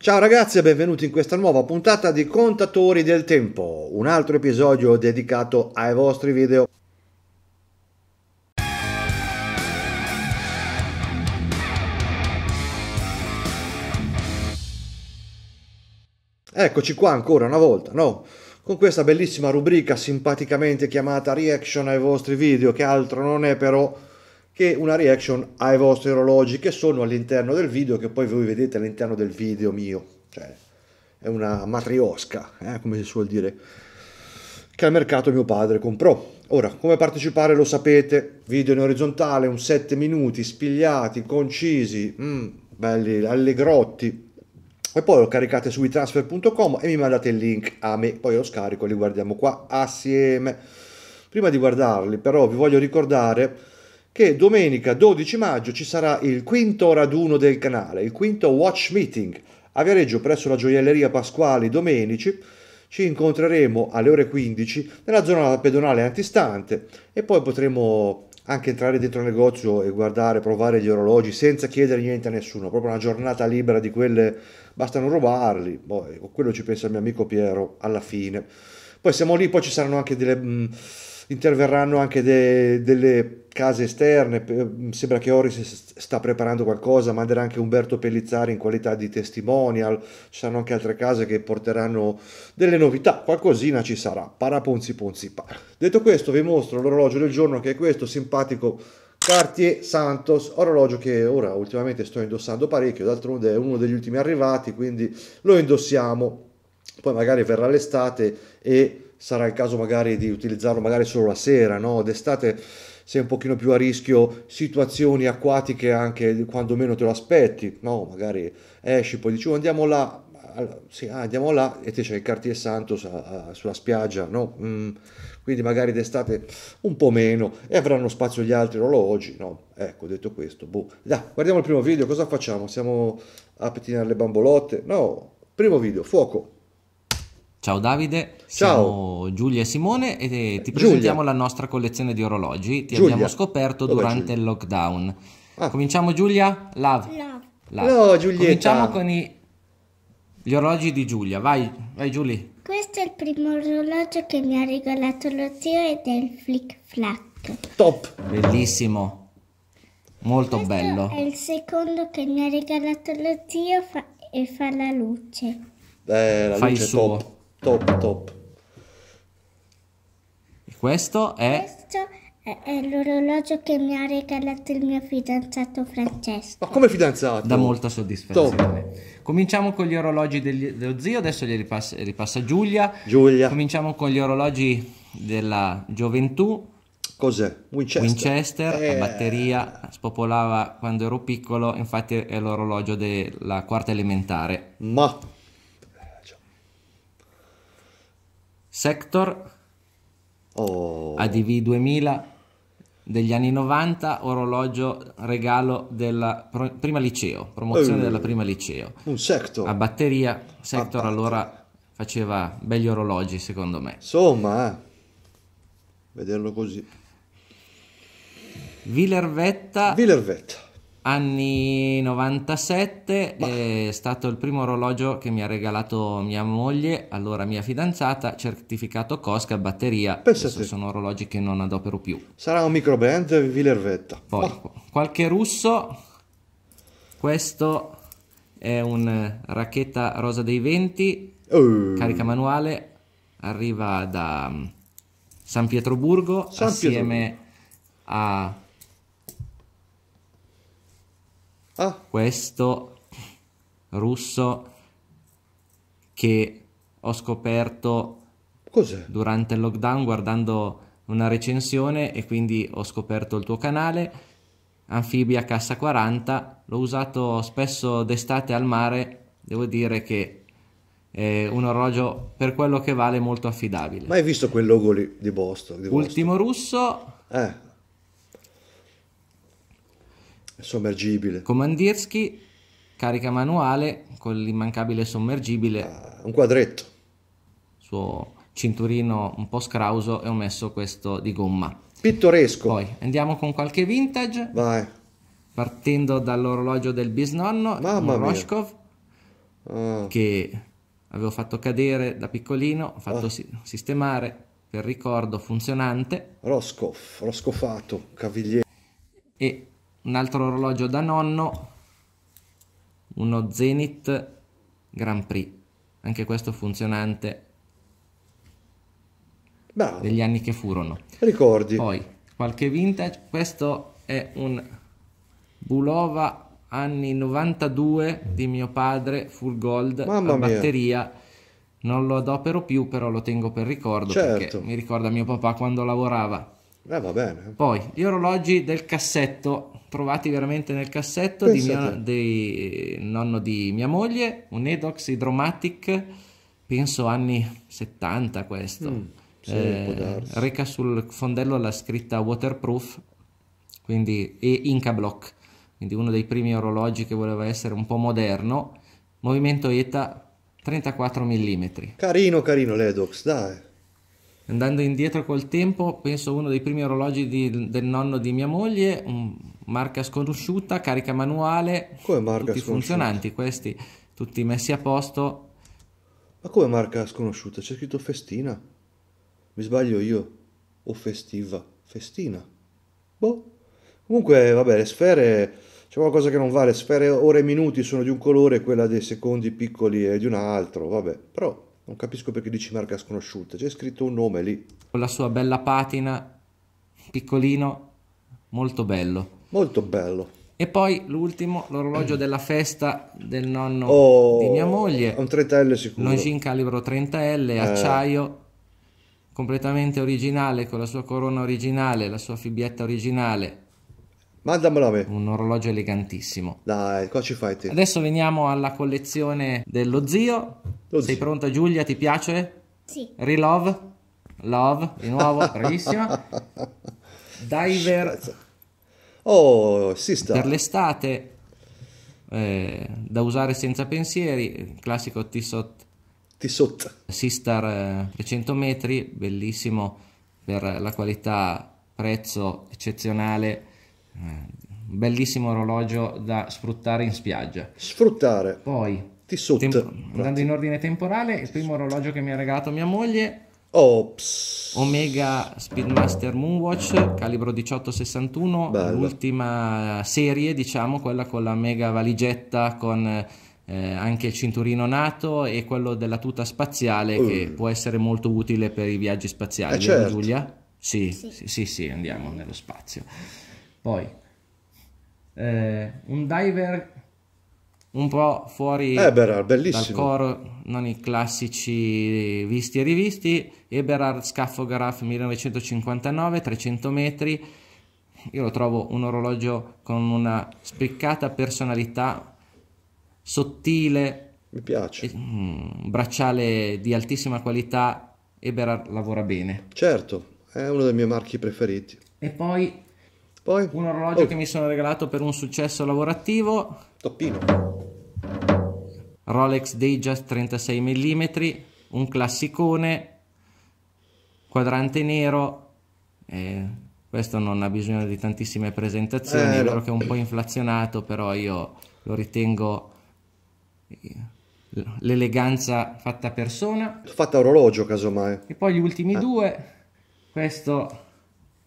Ciao ragazzi e benvenuti in questa nuova puntata di Contatori del Tempo, un altro episodio dedicato ai vostri video. Eccoci qua ancora una volta, no? Con questa bellissima rubrica simpaticamente chiamata Reaction ai vostri video, che altro non è però che una reaction ai vostri orologi che sono all'interno del video che poi voi vedete all'interno del video mio cioè è una matriosca eh, come si suol dire che al mercato mio padre comprò ora come partecipare lo sapete video in orizzontale un 7 minuti spigliati concisi mm, belli allegrotti e poi lo caricate su transfer.com e mi mandate il link a me, poi lo scarico li guardiamo qua assieme. Prima di guardarli però vi voglio ricordare che domenica 12 maggio ci sarà il quinto raduno del canale, il quinto Watch Meeting a Viareggio presso la gioielleria Pasquali Domenici. Ci incontreremo alle ore 15 nella zona pedonale antistante e poi potremo anche entrare dentro il negozio e guardare, provare gli orologi senza chiedere niente a nessuno, proprio una giornata libera di quelle, bastano rubarli, poi quello ci pensa il mio amico Piero alla fine. Poi siamo lì, poi ci saranno anche delle... Mh, interverranno anche de, delle case esterne, mm, sembra che Oris sta preparando qualcosa, manderà anche Umberto Pellizzari in qualità di testimonial, ci saranno anche altre case che porteranno delle novità, qualcosina ci sarà, paraponzi ponzi pa. Detto questo vi mostro l'orologio del giorno che è questo simpatico Cartier Santos, orologio che ora ultimamente sto indossando parecchio, d'altronde è uno degli ultimi arrivati, quindi lo indossiamo, poi magari verrà l'estate e sarà il caso magari di utilizzarlo magari solo la sera, no? d'estate sei un pochino più a rischio situazioni acquatiche anche quando meno te lo aspetti, no? magari esci poi dici oh, andiamo là, allora, sì, ah, andiamo là e te c'è il Cartier Santos a, a, sulla spiaggia, no? Mm, quindi magari d'estate un po' meno e avranno spazio gli altri orologi, no? Ecco, detto questo, boh. Dai, guardiamo il primo video, cosa facciamo? Siamo a pettinare le bambolotte? No, primo video, fuoco. Ciao Davide, Ciao. siamo Giulia e Simone e ti presentiamo Giulia. la nostra collezione di orologi. Ti Giulia. abbiamo scoperto Dov'è durante Giulia? il lockdown. Ah. Cominciamo Giulia? Love. Love. No, Giulietta. Cominciamo con i... gli orologi di Giulia. Vai, vai Giulia. Questo è il primo orologio che mi ha regalato lo zio ed è il Flick Flack. Top! Bellissimo. Molto Questo bello. è il secondo che mi ha regalato lo zio fa... e fa la luce. Eh, la Fai luce il suo. Top top top. E questo è... Questo è, è l'orologio che mi ha regalato il mio fidanzato Francesco. Ma come fidanzato? Da molta soddisfazione. Top. Cominciamo con gli orologi degli, dello zio, adesso li ripassa, ripassa Giulia. Giulia. Cominciamo con gli orologi della gioventù. Cos'è? Winchester. Winchester, eh... batteria, spopolava quando ero piccolo, infatti è l'orologio della quarta elementare. Ma Sector oh. ADV 2000 degli anni 90, orologio regalo della pro- prima liceo, promozione eh, della prima liceo. Un sector. A batteria, sector a allora faceva begli orologi secondo me. Insomma, eh. vederlo così. Villervetta. Villervetta. Anni 97 è stato il primo orologio che mi ha regalato mia moglie, allora mia fidanzata, certificato Cosca, batteria. Pensate. Sono orologi che non adopero più. Sarà un microband Villervetta Poi oh. qualche russo. Questo è un racchetta rosa dei venti, oh. carica manuale, arriva da mm, San Pietroburgo San assieme Pietroburgo. a Ah. Questo russo che ho scoperto Cos'è? durante il lockdown guardando una recensione e quindi ho scoperto il tuo canale. Anfibia Cassa 40, l'ho usato spesso d'estate al mare, devo dire che è un orologio per quello che vale molto affidabile. Ma hai visto quel logo lì di Boston? Di Boston? russo, eh, sommergibile. Comandierski, carica manuale con l'immancabile sommergibile. Ah, un quadretto. Suo cinturino un po' scrauso e ho messo questo di gomma. Pittoresco. Poi andiamo con qualche vintage. Vai. Partendo dall'orologio del bisnonno, Mamma un ah. che avevo fatto cadere da piccolino, ho fatto ah. si sistemare per ricordo funzionante. Roscoff, roscofato, cavigliere. E un altro orologio da nonno, uno Zenith Grand Prix, anche questo funzionante Bravo. degli anni che furono. Ricordi. Poi qualche vintage, questo è un Bulova anni 92 di mio padre, full gold, Mamma batteria. Mia. Non lo adopero più, però lo tengo per ricordo certo. mi ricorda mio papà quando lavorava. Eh, va bene. Poi gli orologi del cassetto trovati veramente nel cassetto di, mio, di, nonno di mia moglie, un Edox Hydromatic, penso anni 70 questo. Mm, sì, eh, reca sul fondello la scritta waterproof quindi, e Inca Block, quindi uno dei primi orologi che voleva essere un po' moderno, movimento ETA 34 mm. Carino, carino l'Edox, dai andando indietro col tempo, penso uno dei primi orologi di, del nonno di mia moglie, marca sconosciuta, carica manuale, come marca tutti funzionanti questi, tutti messi a posto. Ma come marca sconosciuta? C'è scritto Festina. Mi sbaglio io. O Festiva. Festina. Boh. Comunque, vabbè, le sfere... C'è qualcosa che non va, le sfere ore e minuti sono di un colore, quella dei secondi piccoli è di un altro, vabbè. Però non capisco perché dici marca sconosciuta, c'è scritto un nome lì. Con la sua bella patina, piccolino, molto bello. Molto bello. E poi l'ultimo, l'orologio della festa del nonno oh, di mia moglie. Un 30L sicuro. Longin calibro 30L, eh. acciaio, completamente originale, con la sua corona originale, la sua fibietta originale, Mandamelo a me. Un orologio elegantissimo. Dai, qua ci fai te. Adesso veniamo alla collezione dello zio. Lo Sei zio. pronta Giulia? Ti piace? Sì. Relove? Love, di nuovo, bravissima. Diver. Oh, si sta. Per l'estate, eh, da usare senza pensieri, classico T-Sot. t Tissot. Sistar 300 eh, metri, bellissimo per la qualità, prezzo eccezionale Mm. bellissimo orologio da sfruttare in spiaggia. Sfruttare. Poi, Tissot. Tempo, andando in ordine temporale, il primo orologio che mi ha regalato mia moglie Ops. Omega Speedmaster Moonwatch, calibro 1861, Bella. l'ultima serie, diciamo, quella con la mega valigetta con eh, anche il cinturino nato e quello della tuta spaziale uh. che mm. può essere molto utile per i viaggi spaziali, eh certo. Giulia? Sì, sì, sì, sì, andiamo nello spazio. Poi, eh, un diver un po' fuori Eberhard, eh, dal coro, non i classici visti e rivisti. Eberhard Scaffograph 1959, 300 metri. Io lo trovo un orologio con una spiccata personalità, sottile. Mi piace. E, mm, bracciale di altissima qualità. Eberhard lavora bene. Certo, è uno dei miei marchi preferiti. E poi poi? Un orologio oh. che mi sono regalato per un successo lavorativo. Toppino. Rolex Datejust 36 mm, un classicone, quadrante nero. Eh, questo non ha bisogno di tantissime presentazioni, eh, è vero no. che è un po' inflazionato, però io lo ritengo eh, l'eleganza fatta persona. Fatta orologio, casomai. E poi gli ultimi eh. due, questo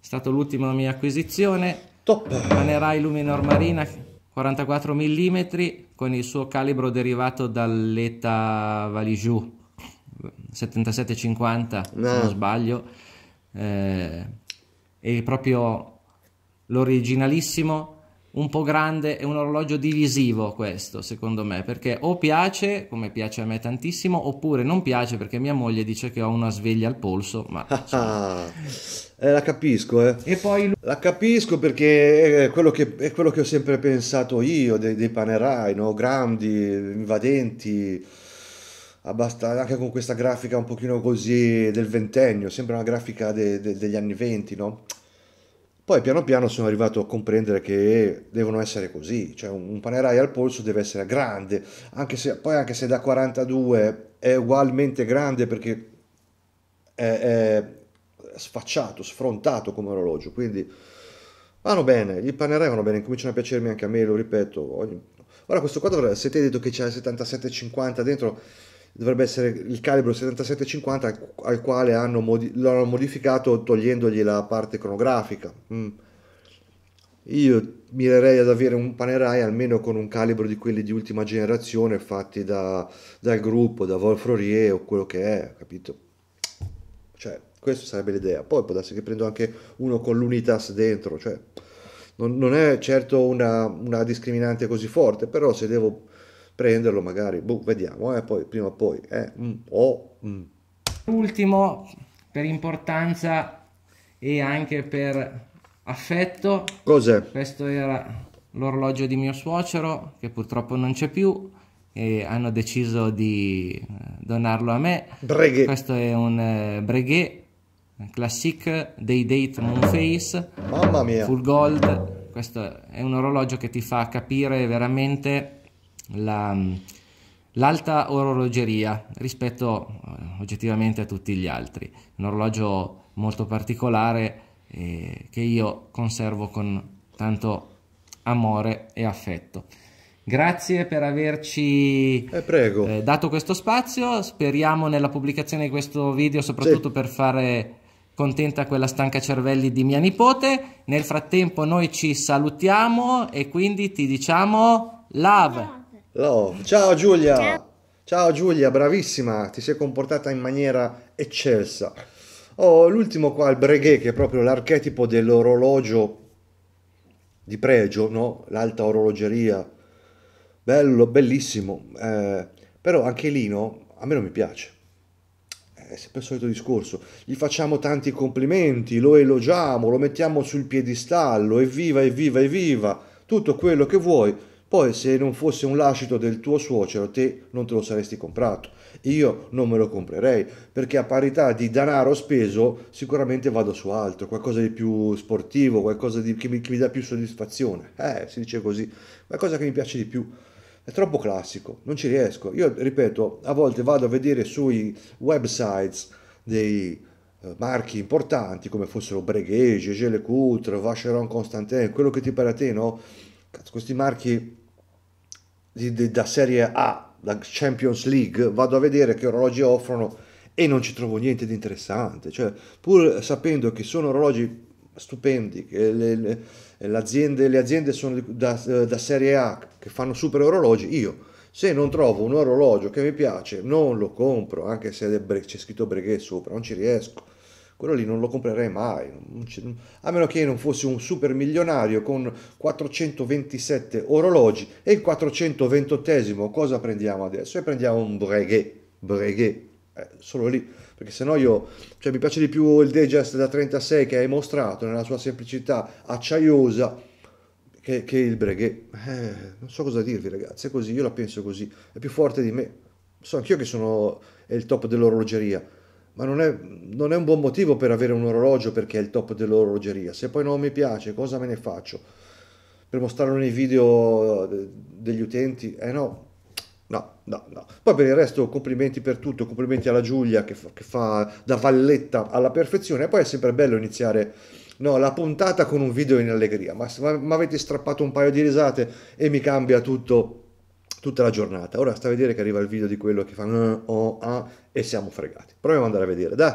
è stata l'ultima mia acquisizione. Top! Panerai Luminor Marina 44 mm con il suo calibro derivato dall'ETA Valijou 7750 no. se non ah. sbaglio eh, e proprio l'originalissimo un po' grande, è un orologio divisivo questo, secondo me, perché o piace, come piace a me tantissimo, oppure non piace perché mia moglie dice che ho una sveglia al polso, ma... eh, la capisco, eh. E poi... La capisco perché è quello che, è quello che ho sempre pensato io dei, dei panerai, no? Grandi, invadenti, abbastanza, anche con questa grafica un pochino così del ventennio, sembra una grafica de, de, degli anni venti, no? Poi piano piano sono arrivato a comprendere che devono essere così, cioè un, panerai al polso deve essere grande, anche se, poi anche se da 42 è ugualmente grande perché è, è sfacciato, sfrontato come orologio, quindi vanno bene, i panerai vanno bene, cominciano a piacermi anche a me, lo ripeto. Ogni... Ora questo qua dovrebbe, se ti hai detto che c'è il 77,50 dentro dovrebbe essere il calibro 7750 al quale hanno modi- lo modificato togliendogli la parte cronografica. Mm. Io mirerei ad avere un Panerai almeno con un calibro di quelli di ultima generazione fatti da, dal gruppo, da Wolf Rorie o quello che è, capito? Cioè, questa sarebbe l'idea. Poi può darsi che prendo anche uno con l'Unitas dentro, cioè non, non è certo una, una discriminante così forte, però se devo prenderlo magari, boh, vediamo, eh, poi, prima o poi, eh, mm, oh, mm. Ultimo, per importanza e anche per affetto, cos'è? Questo era l'orologio di mio suocero, che purtroppo non c'è più, e hanno deciso di eh, donarlo a me. Breguet. Questo è un eh, Breguet Classic Day Date Moon Face. Mamma mia! Full Gold. Questo è un orologio che ti fa capire veramente la, l'alta orologeria rispetto eh, oggettivamente a tutti gli altri. Un orologio molto particolare eh, che io conservo con tanto amore e affetto. Grazie per averci eh, eh, dato questo spazio, speriamo nella pubblicazione di questo video soprattutto sì. per fare contenta quella stanca cervelli di mia nipote. Nel frattempo noi ci salutiamo e quindi ti diciamo love! Love. Ciao Giulia! Ciao. Giulia, bravissima, ti sei comportata in maniera eccelsa. Oh, l'ultimo qua, il Breguet, che è proprio l'archetipo dell'orologio di pregio, no? L'alta orologeria. Bello, bellissimo. Eh, però anche lì, no? A me non mi piace. Eh, è sempre il solito discorso. Gli facciamo tanti complimenti, lo elogiamo, lo mettiamo sul piedistallo, evviva, evviva, evviva, tutto quello che vuoi poi se non fosse un lascito del tuo suocero, te non te lo saresti comprato. Io non me lo comprerei, perché a parità di denaro speso sicuramente vado su altro, qualcosa di più sportivo, qualcosa di, che, mi, che mi dà più soddisfazione. Eh, si dice così, qualcosa che mi piace di più è troppo classico, non ci riesco. Io ripeto, a volte vado a vedere sui websites dei eh, marchi importanti come fossero Breguet, Gégé Lecoutre, Vacheron Constantin, quello che ti pare a te, no? Cazzo, questi marchi di, di, da Serie A, da Champions League, vado a vedere che orologi offrono e non ci trovo niente di interessante. Cioè, pur sapendo che sono orologi stupendi, che le, le, le, aziende, sono da, da Serie A che fanno super orologi, io se non trovo un orologio che mi piace non lo compro, anche se c'è scritto Breguet sopra, non ci riesco quello lì non lo comprerei mai, a meno che non fossi un super milionario con 427 orologi e il 428 cosa prendiamo adesso? E prendiamo un Breguet, Breguet, eh, solo lì, perché sennò io, cioè mi piace di più il Digest da 36 che hai mostrato nella sua semplicità acciaiosa che, che il Breguet, eh, non so cosa dirvi ragazzi, è così, io la penso così, è più forte di me, so anch'io che sono il top dell'orologeria, ma non è, non è, un buon motivo per avere un orologio perché è il top dell'orologeria. Se poi non mi piace, cosa me ne faccio? Per mostrarlo nei video eh, degli utenti? Eh no, no, no, no. Poi per il resto complimenti per tutto, complimenti alla Giulia che fa, che fa da valletta alla perfezione. E poi è sempre bello iniziare no, la puntata con un video in allegria, ma, mi avete strappato un paio di risate e mi cambia tutto tutta la giornata. Ora sta a vedere che arriva il video di quello che fa n, o, a e siamo fregati. Proviamo ad andare a vedere, dai!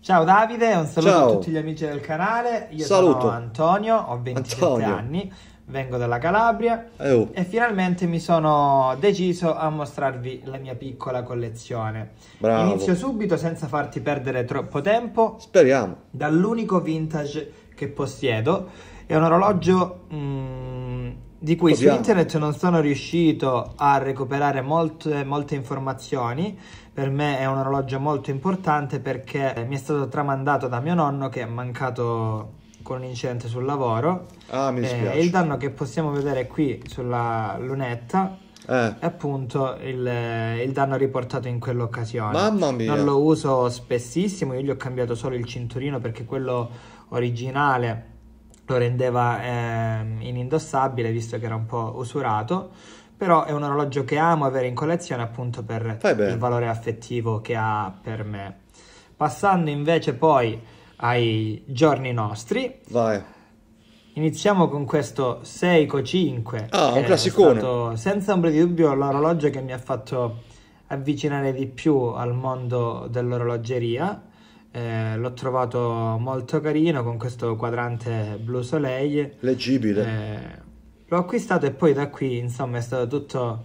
Ciao Davide, un saluto Ciao. a tutti gli amici del canale. Io saluto. sono Antonio, ho 27 Antonio. anni, vengo dalla Calabria Aiu. e finalmente mi sono deciso a mostrarvi la mia piccola collezione. Bravo. Inizio subito senza farti perdere troppo tempo. Speriamo. Dall'unico vintage che possiedo. È un orologio... Mm, di cui Ovviamente. su internet non sono riuscito a recuperare molte, molte informazioni. Per me è un orologio molto importante perché mi è stato tramandato da mio nonno che è mancato con un incidente sul lavoro. Ah, mi dispiace. Eh, e il danno che possiamo vedere qui sulla lunetta eh. è appunto il, il, danno riportato in quell'occasione. Mamma mia! Non lo uso spessissimo, io gli ho cambiato solo il cinturino perché quello originale lo rendeva eh, inindossabile visto che era un po' usurato però è un orologio che amo avere in collezione appunto per il valore affettivo che ha per me. Passando invece poi ai giorni nostri. Vai. Iniziamo con questo Seiko 5. Ah, un classicone. senza ombra di dubbio l'orologio che mi ha fatto avvicinare di più al mondo dell'orologeria eh, l'ho trovato molto carino con questo quadrante blu Soleil. Leggibile. Eh, l'ho acquistato e poi da qui, insomma, è stato tutto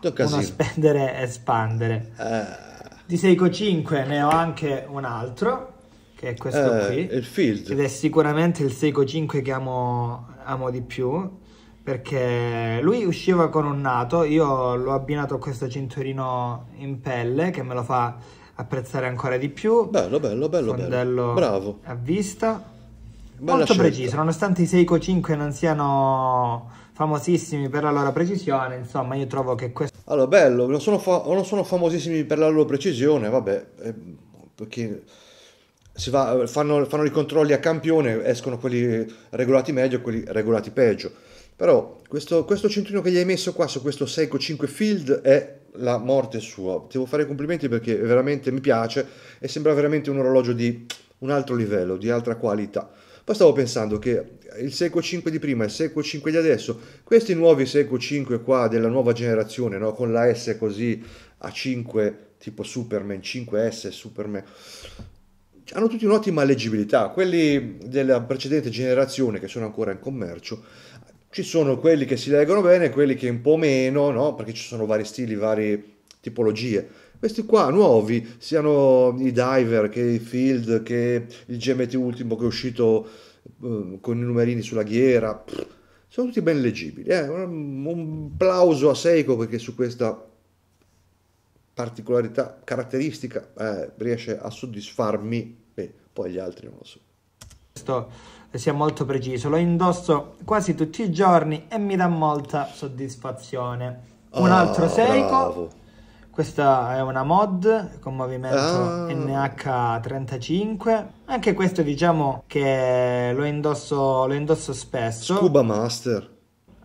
Toccasino. uno spendere e spandere. Eh. Di Seiko 5 ne ho anche un altro, che è questo eh, qui. Il Field. Ed è sicuramente il Seiko 5 che amo, amo di più perché lui usciva con un nato, io l'ho abbinato a questo cinturino in pelle che me lo fa apprezzare ancora di più. Bello, bello, bello. bello. Bravo. A vista. Bella Molto scelta. preciso, nonostante i Seiko 5 non siano famosissimi per la loro precisione, insomma, io trovo che questo... Allora, bello, non sono, fa... non sono famosissimi per la loro precisione, vabbè, eh, perché va, fanno, fanno i controlli a campione, escono quelli regolati meglio e quelli regolati peggio. Però questo, questo centrino che gli hai messo qua su questo Seiko 5 Field è la morte sua. Ti devo fare i complimenti perché veramente mi piace e sembra veramente un orologio di un altro livello, di altra qualità. Poi stavo pensando che il Seiko 5 di prima e il Seiko 5 di adesso, questi nuovi Seiko 5 qua della nuova generazione, no? con la S così a 5 tipo Superman 5S, Superman hanno tutti un'ottima leggibilità, quelli della precedente generazione che sono ancora in commercio ci sono quelli che si leggono bene quelli che un po' meno, no? Perché ci sono vari stili, varie tipologie. Questi qua nuovi, siano i Diver, che i Field, che il GMT ultimo che è uscito eh, con i numerini sulla ghiera, pff, sono tutti ben leggibili. Eh? Un, un plauso a Seiko perché su questa particolarità, caratteristica, eh, riesce a soddisfarmi, beh, poi gli altri non lo so. Sto sia molto preciso. Lo indosso quasi tutti i giorni e mi dà molta soddisfazione. Un ah, altro Seiko. Bravo. Questa è una mod con movimento ah. NH35. Anche questo diciamo che lo indosso, lo indosso spesso. Scuba Master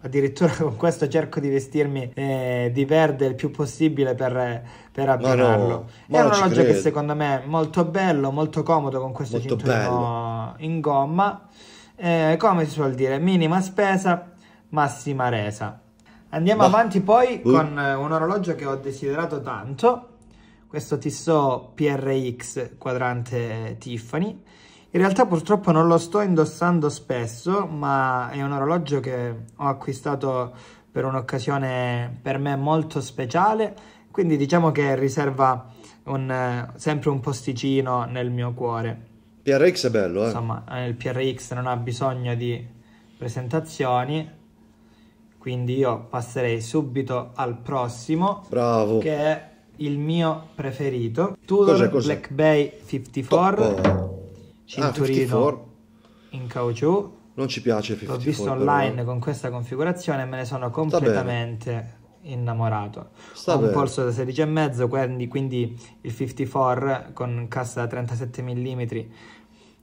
addirittura con questo cerco di vestirmi eh, di verde il più possibile per, per abbinarlo. No, è un orologio che secondo me è molto bello, molto comodo con questo molto cinturino bello. in gomma. Eh, come si suol dire, minima spesa, massima resa. Andiamo Ma... avanti poi uh. con eh, un orologio che ho desiderato tanto, questo Tissot PRX quadrante Tiffany in realtà purtroppo non lo sto indossando spesso, ma è un orologio che ho acquistato per un'occasione per me molto speciale, quindi diciamo che riserva un, sempre un posticino nel mio cuore. PRX è bello, eh? Insomma, eh, il PRX non ha bisogno di presentazioni, quindi io passerei subito al prossimo. Bravo! Che è il mio preferito, Tudor cos'è, cos'è? Black Bay 54. Oh, cinturino ah, in caucciù. Non ci piace 54. L'ho visto online però. con questa configurazione e me ne sono completamente innamorato. Sta Ho un bene. polso da 16,5, quindi, quindi il 54 con cassa da 37 mm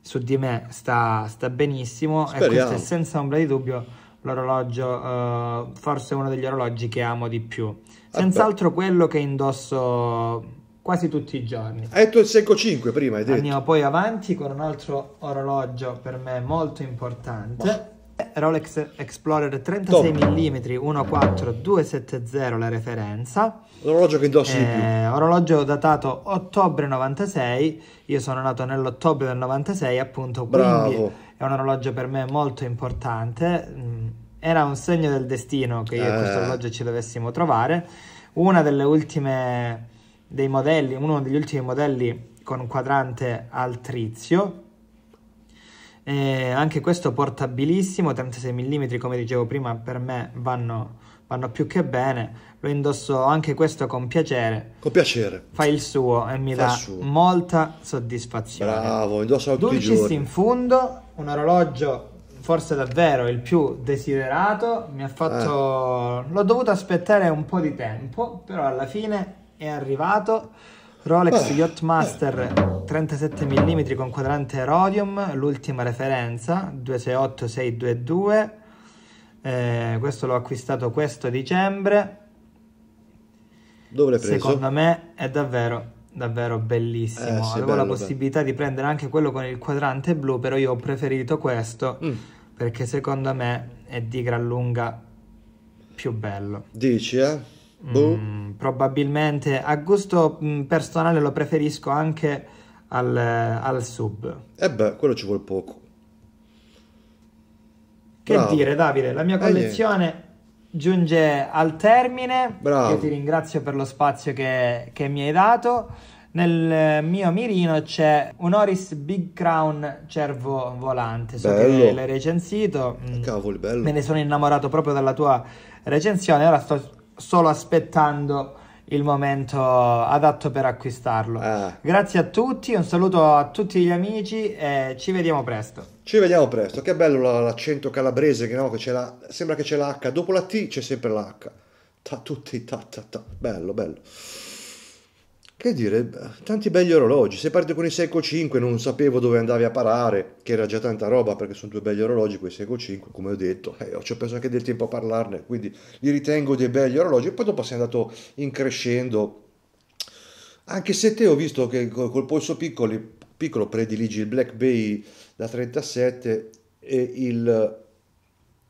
su di me sta, sta benissimo Speriamo. e questo è senza ombra di dubbio l'orologio, eh, forse uno degli orologi che amo di più. Ah, Senz'altro quello che indosso quasi tutti i giorni. Hai detto il Seiko 5 prima, hai detto. Andiamo poi avanti con un altro orologio per me molto importante. Ma... Eh, Rolex Explorer 36 mm 14270 la referenza. L'orologio che indossi eh, di più. Eh, orologio datato ottobre 96. Io sono nato nell'ottobre del 96, appunto, Bravo. quindi è un orologio per me molto importante. Mm, era un segno del destino che io eh. questo orologio ci dovessimo trovare. Una delle ultime dei modelli, uno degli ultimi modelli con un quadrante altrizio. trizio. anche questo portabilissimo, 36 mm come dicevo prima per me vanno, vanno più che bene, lo indosso anche questo con piacere. Con piacere. Fa il suo e mi Fa dà molta soddisfazione. Bravo, indosso tutti Dulcis i giorni. in fondo, un orologio forse davvero il più desiderato, mi ha fatto... Eh. L'ho dovuto aspettare un po' di tempo, però alla fine è arrivato. Rolex Yacht Yachtmaster 37 eh. mm con quadrante Rhodium, l'ultima referenza 268622. Eh, questo l'ho acquistato questo dicembre. Dove l'hai preso? Secondo me è davvero davvero bellissimo. Eh, sì, Avevo bello, la possibilità bello. di prendere anche quello con il quadrante blu, però io ho preferito questo mm. perché secondo me è di gran lunga più bello. Dici, eh? Boh. Mm, probabilmente a gusto mm, personale lo preferisco anche al, eh, al sub. E eh beh, quello ci vuole poco. Che Bravo. dire, Davide, la mia eh, collezione giunge al termine. Bravo. Io ti ringrazio per lo spazio che, che mi hai dato. Nel mio mirino c'è un Oris Big Crown Cervo Volante. So bello. che l'hai recensito. Mm. Cavoli, bello. Me ne sono innamorato proprio dalla tua recensione. Ora sto solo aspettando il momento adatto per acquistarlo. Ah. Grazie a tutti, un saluto a tutti gli amici e ci vediamo presto. Ci vediamo presto, che bello l'accento calabrese che, no, che c'è la, sembra che c'è l'H, dopo la T c'è sempre l'H. Ta tutti, ta ta ta, bello, bello. Che dire, tanti belli orologi. Se parte con i Seiko 5 non sapevo dove andavi a parare, che era già tanta roba perché sono due belli orologi quei Seiko 5, come ho detto. Eh, ci ho perso anche del tempo a parlarne, quindi li ritengo dei belli orologi. poi dopo sei andato in crescendo. Anche se te ho visto che col polso piccoli, piccolo prediligi il Black Bay da 37 e il,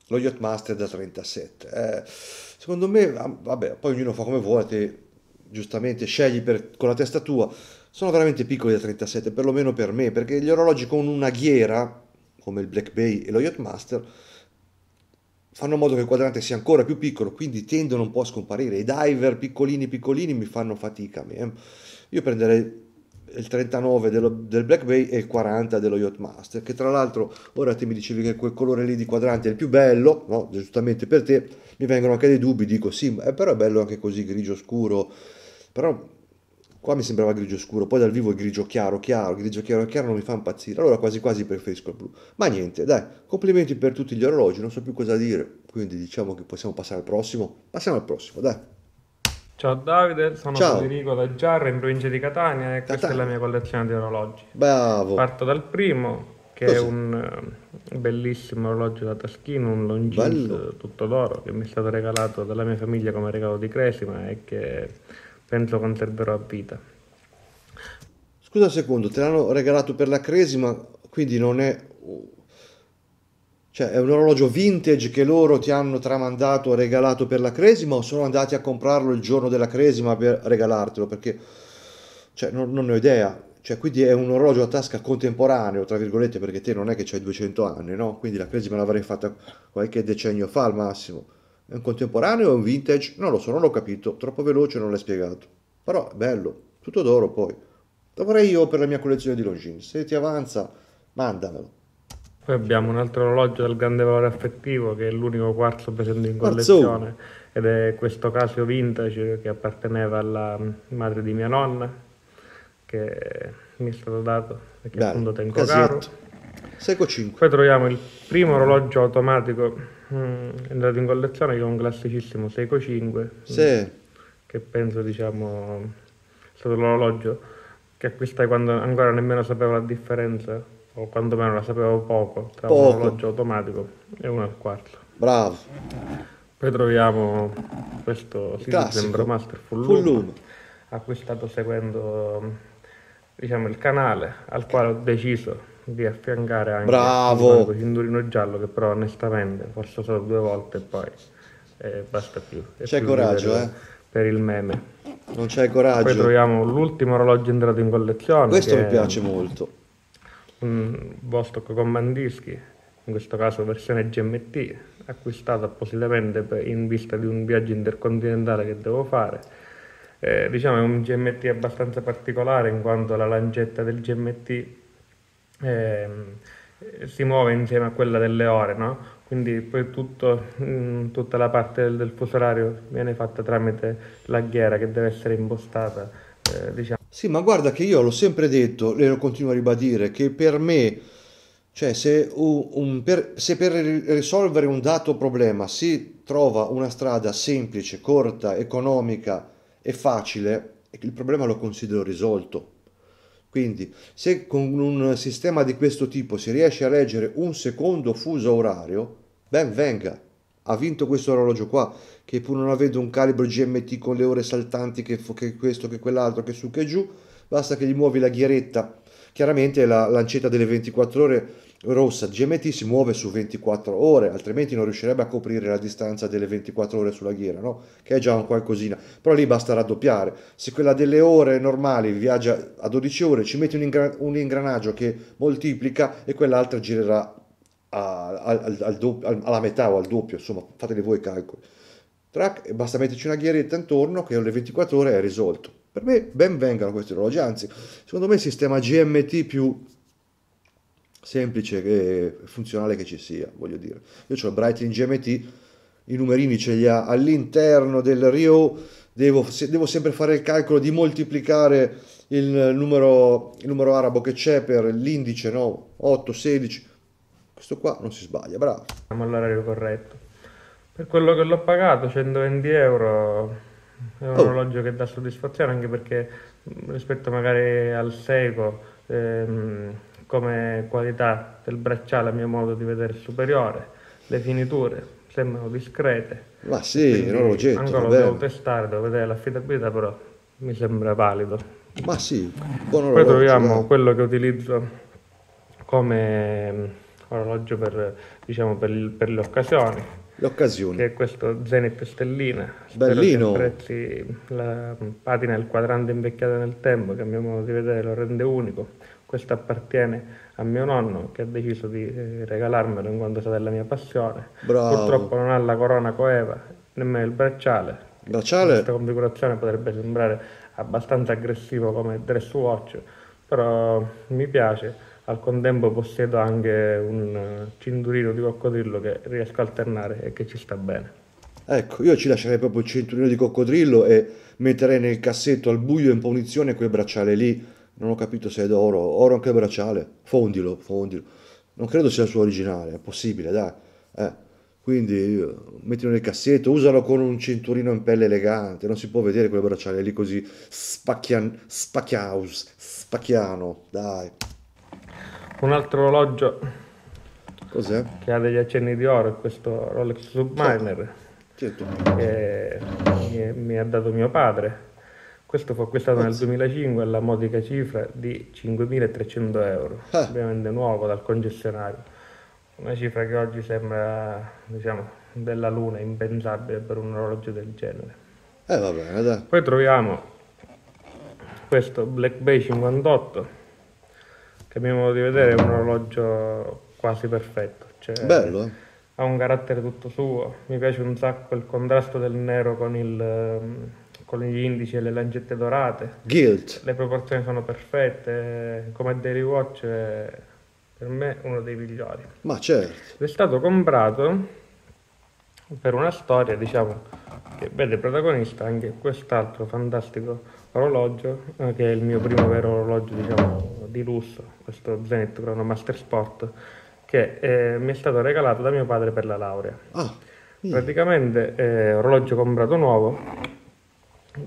lo Master da 37. Eh, secondo me, ah, vabbè, poi ognuno fa come vuole, te giustamente scegli per, con la testa tua, sono veramente piccoli da 37, perlomeno per me, perché gli orologi con una ghiera, come il Black Bay e lo Yachtmaster, fanno in modo che il quadrante sia ancora più piccolo, quindi tendono un po' a scomparire. I diver piccolini piccolini mi fanno fatica. Eh. Io prenderei il 39 dello, del Black Bay e il 40 dello Yachtmaster, che tra l'altro ora te mi dicevi che quel colore lì di quadrante è il più bello, no? giustamente per te, mi vengono anche dei dubbi, dico sì, però è bello anche così grigio scuro però qua mi sembrava grigio scuro, poi dal vivo è grigio chiaro, chiaro, grigio chiaro, chiaro non mi fa impazzire, allora quasi quasi preferisco il blu. Ma niente, dai, complimenti per tutti gli orologi, non so più cosa dire, quindi diciamo che possiamo passare al prossimo. Passiamo al prossimo, dai. Ciao Davide, sono Ciao. Federico da Giarra in provincia di Catania e questa è la mia collezione di orologi. Bravo. Parto dal primo, che Così. è un eh, bellissimo orologio da taschino, un Longines tutto d'oro, che mi è stato regalato dalla mia famiglia come regalo di cresima e che penso conserverò a vita. Scusa un secondo, te l'hanno regalato per la cresima, quindi non è... Cioè, è un orologio vintage che loro ti hanno tramandato, regalato per la cresima o sono andati a comprarlo il giorno della cresima per regalartelo? Perché, cioè, non, non ne ho idea. Cioè, quindi è un orologio a tasca contemporaneo, tra virgolette, perché te non è che hai 200 anni, no? Quindi la cresima l'avrei fatta qualche decennio fa al massimo. È un contemporaneo o un vintage? Non lo so, non l'ho capito, troppo veloce non l'hai spiegato. Però è bello, tutto d'oro poi. Lo vorrei io per la mia collezione di longines. Se ti avanza, mandamelo. Poi abbiamo un altro orologio del grande valore affettivo che è l'unico quarzo presente in collezione ed è questo Casio Vintage che apparteneva alla madre di mia nonna che mi è stato dato perché Dai, appunto tengo casetto. caro Seco 5. Poi troviamo il primo orologio automatico mm, andato in collezione che è un classicissimo Seiko 5. Sì. Mm, che penso diciamo è stato l'orologio che acquistai quando ancora nemmeno sapevo la differenza o quantomeno la sapevo poco tra poco. un orologio automatico e uno al quarzo. Bravo. Poi troviamo questo System Master Full, Full Loom, Loom acquistato seguendo diciamo, il canale al quale ho deciso di affiancare anche Bravo. un cinturino giallo che però onestamente forse solo due volte e poi eh, basta più. È c'è più coraggio, eh? Per il meme. Non c'è coraggio. Poi troviamo l'ultimo orologio entrato in collezione. Questo mi piace molto. Un Vostok Command Dischi, in questo caso versione GMT, acquistato appositamente per, in vista di un viaggio intercontinentale che devo fare. Eh, diciamo è un GMT abbastanza particolare in quanto la lancetta del GMT eh, si muove insieme a quella delle ore, no? quindi poi tutto, mm, tutta la parte del, del fuso orario viene fatta tramite la ghiera che deve essere impostata. Eh, diciamo. Sì, ma guarda che io l'ho sempre detto e lo continuo a ribadire, che per me, cioè se, un, un, per, se per risolvere un dato problema si trova una strada semplice, corta, economica e facile, il problema lo considero risolto. Quindi, se con un sistema di questo tipo si riesce a reggere un secondo fuso orario, ben venga. Ha vinto questo orologio qua, che pur non avendo un calibro GMT con le ore saltanti, che, che questo, che quell'altro, che su, che giù, basta che gli muovi la ghieretta. Chiaramente la lancetta delle 24 ore rossa GMT si muove su 24 ore, altrimenti non riuscirebbe a coprire la distanza delle 24 ore sulla ghiera, no? che è già un qualcosina, però lì basta raddoppiare. Se quella delle ore normali viaggia a 12 ore, ci metti un, ingra- un ingranaggio che moltiplica e quell'altra girerà a, al, al doppio, alla metà o al doppio, insomma, fateli voi i calcoli. Track, basta metterci una ghieretta intorno che alle 24 ore è risolto. Per me ben vengano questi orologi, anzi, secondo me il sistema GMT più semplice e funzionale che ci sia, voglio dire. Io ho il Brightling GMT, i numerini ce li ha all'interno del RIO, devo, se, devo, sempre fare il calcolo di moltiplicare il numero, il numero arabo che c'è per l'indice, no? 8, 16, questo qua non si sbaglia, bravo. Siamo all'orario corretto. Per quello che l'ho pagato, 120 euro, è un oh. orologio che dà soddisfazione anche perché mm, rispetto magari al Seiko... Ehm, come qualità del bracciale a mio modo di vedere superiore, le finiture sembrano discrete. Ma sì, l'orologio. Ancora lo devo testare, devo vedere l'affidabilità, però mi sembra valido. Ma sì, buon orologio. Poi troviamo no? Eh. quello che utilizzo come mm, orologio per, diciamo, per, per le occasioni, l'occasione. Che è questo Zenith Stellina. Bellino. Prezzi, la mm, patina il quadrante invecchiato nel tempo, che a mio modo di vedere lo rende unico questo appartiene a mio nonno che ha deciso di eh, regalarmelo in quanto è stata la mia passione. Bravo. Purtroppo non ha la corona coeva, nemmeno il bracciale. bracciale. Questa configurazione potrebbe sembrare abbastanza aggressivo come dress watch, però mi piace. Al contempo possiedo anche un eh, cinturino di coccodrillo che riesco a alternare e che ci sta bene. Ecco, io ci lascerei proprio il cinturino di coccodrillo e metterei nel cassetto al buio in punizione quel bracciale lì non ho capito se è d'oro, oro anche bracciale, fondilo, fondilo. Non credo sia il suo originale, è possibile, dai. Eh, quindi eh, mettilo nel cassetto, usalo con un cinturino in pelle elegante, non si può vedere quel bracciale lì così spacchian, spacchiaus, spacchiano, dai. Un altro orologio Cos'è? che ha degli accenni di oro, questo Rolex Submariner, certo. certo. che mi ha dato mio padre questo fu acquistato nel 2005 alla modica cifra di 5.300 euro, eh. ovviamente nuovo dal concessionario. Una cifra che oggi sembra, diciamo, della luna, impensabile per un orologio del genere. Eh, va bene, dai. Poi troviamo questo Black Bay 58, che a mio modo di vedere è un orologio quasi perfetto. Cioè, Bello, eh? Ha un carattere tutto suo, mi piace un sacco il contrasto del nero con il ehm, con gli indici e le lancette dorate. Guilt. Le proporzioni sono perfette. Eh, come Daily Watch è per me uno dei migliori. Ma certo. È stato comprato per una storia, diciamo, che vede protagonista anche quest'altro fantastico orologio, eh, che è il mio primo vero orologio, diciamo, di lusso, questo Zenith Chronomaster Sport, che eh, mi è stato regalato da mio padre per la laurea. Ah, mm. Praticamente eh, orologio comprato nuovo,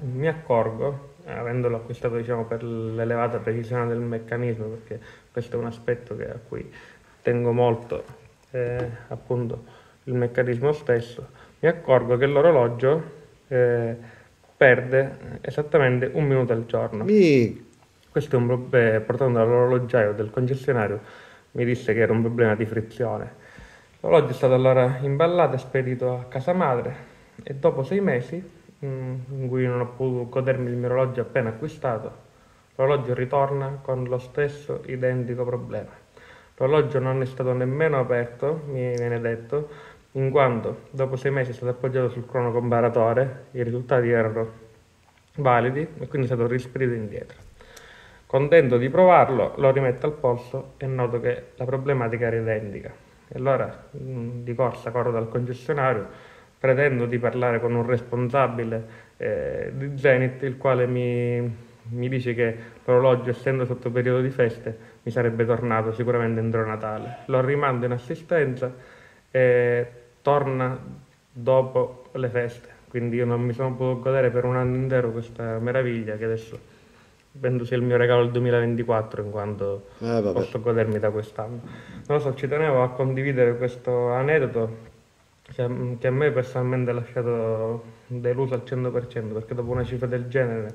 mi accorgo, avendolo acquistato diciamo, per l'elevata precisione del meccanismo, perché questo è un aspetto che, a cui tengo molto, eh, appunto il meccanismo stesso, mi accorgo che l'orologio eh, perde esattamente un minuto al giorno. Mi... Questo è un problema, eh, portando dall'orologiaio del concessionario, mi disse che era un problema di frizione. L'orologio è stato allora imballato e spedito a casa madre e dopo sei mesi Mm, in cui non ho potuto godermi il mio orologio appena acquistato, l'orologio ritorna con lo stesso identico problema. L'orologio non è stato nemmeno aperto, mi viene detto, in quanto dopo sei mesi è stato appoggiato sul cronocomparatore, i risultati erano validi e quindi è stato rispedito indietro. Contento di provarlo, lo rimetto al polso e noto che la problematica era identica. E allora mm, di corsa corro dal concessionario pretendo di parlare con un responsabile eh, di Zenit, il quale mi, mi dice che l'orologio, essendo sotto periodo di feste, mi sarebbe tornato sicuramente entro Natale. Lo rimando in assistenza e torna dopo le feste, quindi io non mi sono potuto godere per un anno intero questa meraviglia che adesso penso sia il mio regalo del 2024 in quanto eh, posso godermi da quest'anno. Non lo so, ci tenevo a condividere questo aneddoto che, a me personalmente ha lasciato deluso al 100% perché dopo una cifra del genere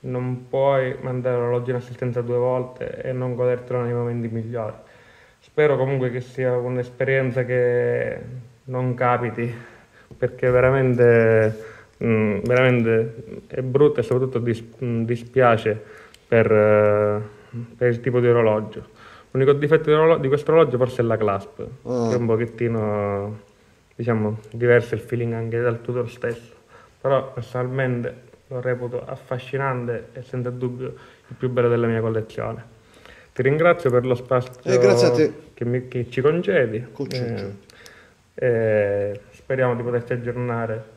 non puoi mandare l'orologio in assistenza due volte e non godertelo nei momenti migliori. Spero comunque che sia un'esperienza che non capiti perché veramente, mm, veramente è brutta e soprattutto mm, dispiace per, eh, per, il tipo di orologio. L'unico difetto di, questo orologio forse è la clasp, mm. che è un ah. pochettino diciamo diverso il feeling anche dal tutor stesso però personalmente lo reputo affascinante e senza dubbio il più bello della mia collezione ti ringrazio per lo spazio eh, che, mi, che, ci concedi eh, eh, speriamo di poterti aggiornare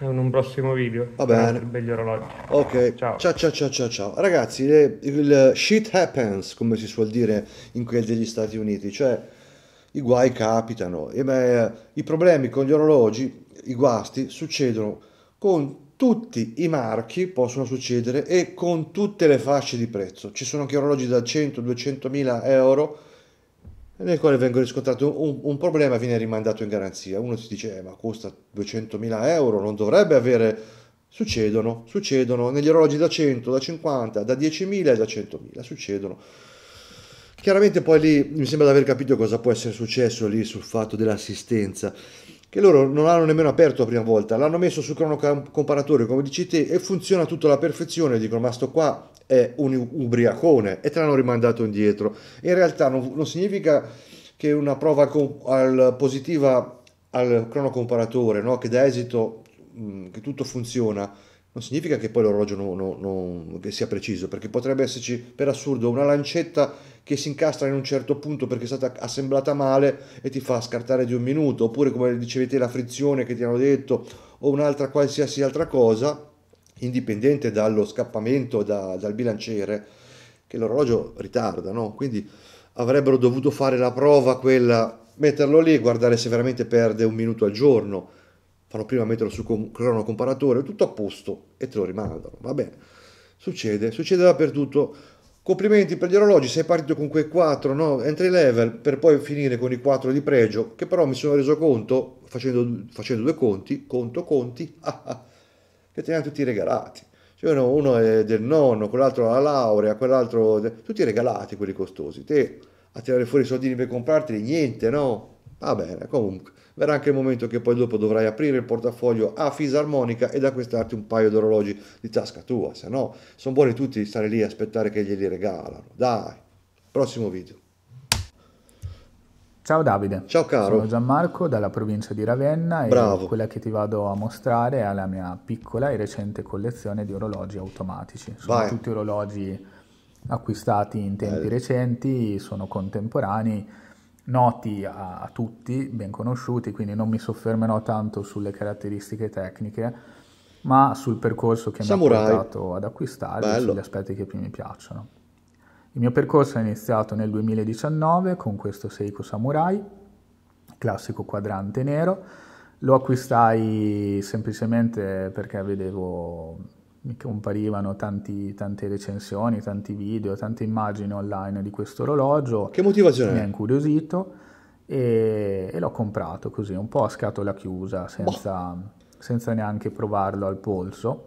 in un prossimo video va bene il belli orologi ok ciao ciao ciao ciao ciao, ciao. ragazzi il, il shit happens come si suol dire in quel degli Stati Uniti cioè i guai capitano, e beh, i problemi con gli orologi, i guasti succedono con tutti i marchi, possono succedere e con tutte le fasce di prezzo. Ci sono anche orologi da 100-200 mila euro nel quale vengono riscontrati un, un, problema viene rimandato in garanzia. Uno si dice, eh, ma costa 200 mila euro, non dovrebbe avere... Succedono, succedono negli orologi da 100, da 50, da 10.000 e da 100.000, succedono. Chiaramente poi lì mi sembra di aver capito cosa può essere successo lì sul fatto dell'assistenza, che loro non hanno nemmeno aperto la prima volta, l'hanno messo sul cronocomparatore come dici te e funziona tutto alla perfezione, dicono ma sto qua è un ubriacone e te l'hanno rimandato indietro. In realtà non, non significa che una prova co- al, positiva al cronocomparatore no? che dà esito mh, che tutto funziona, non significa che poi l'orologio non, non, non sia preciso, perché potrebbe esserci per assurdo una lancetta che si incastra in un certo punto perché è stata assemblata male e ti fa scartare di un minuto, oppure come dicevi te la frizione che ti hanno detto, o un'altra qualsiasi altra cosa, indipendente dallo scappamento da, dal bilanciere, che l'orologio ritarda, no? quindi avrebbero dovuto fare la prova quella, metterlo lì e guardare se veramente perde un minuto al giorno fanno prima metterlo sul crono comparatore, tutto a posto e te lo rimandano. Va bene, succede, succede dappertutto. Complimenti per gli orologi, sei partito con quei 4 no? entry level per poi finire con i 4 di pregio, che però mi sono reso conto, facendo, facendo due conti, conto conti, ah, ah, che te ne hanno tutti regalati. Cioè uno, uno, è del nonno, quell'altro ha la laurea, quell'altro... tutti regalati quelli costosi. Te a tirare fuori i soldini per comprarteli, niente, no? Va bene, comunque verrà anche il momento che poi dopo dovrai aprire il portafoglio a fisarmonica ed acquistarti un paio di orologi di tasca tua, se no sono buoni tutti stare lì a aspettare che glieli regalano. Dai, prossimo video. Ciao Davide. Ciao caro. Sono Gianmarco dalla provincia di Ravenna e Bravo. quella che ti vado a mostrare è la mia piccola e recente collezione di orologi automatici. Sono Vai. tutti orologi acquistati in tempi Bello. Eh. recenti, sono contemporanei noti a, a tutti, ben conosciuti, quindi non mi soffermerò tanto sulle caratteristiche tecniche, ma sul percorso che Samurai. mi ha portato ad acquistare e sugli aspetti che più mi piacciono. Il mio percorso è iniziato nel 2019 con questo Seiko Samurai, classico quadrante nero. Lo acquistai semplicemente perché vedevo mi comparivano tanti, tante recensioni, tanti video, tante immagini online di questo orologio. Che motivazione? Mi ha incuriosito e, e, l'ho comprato così, un po' a scatola chiusa, boh. senza, senza neanche provarlo al polso.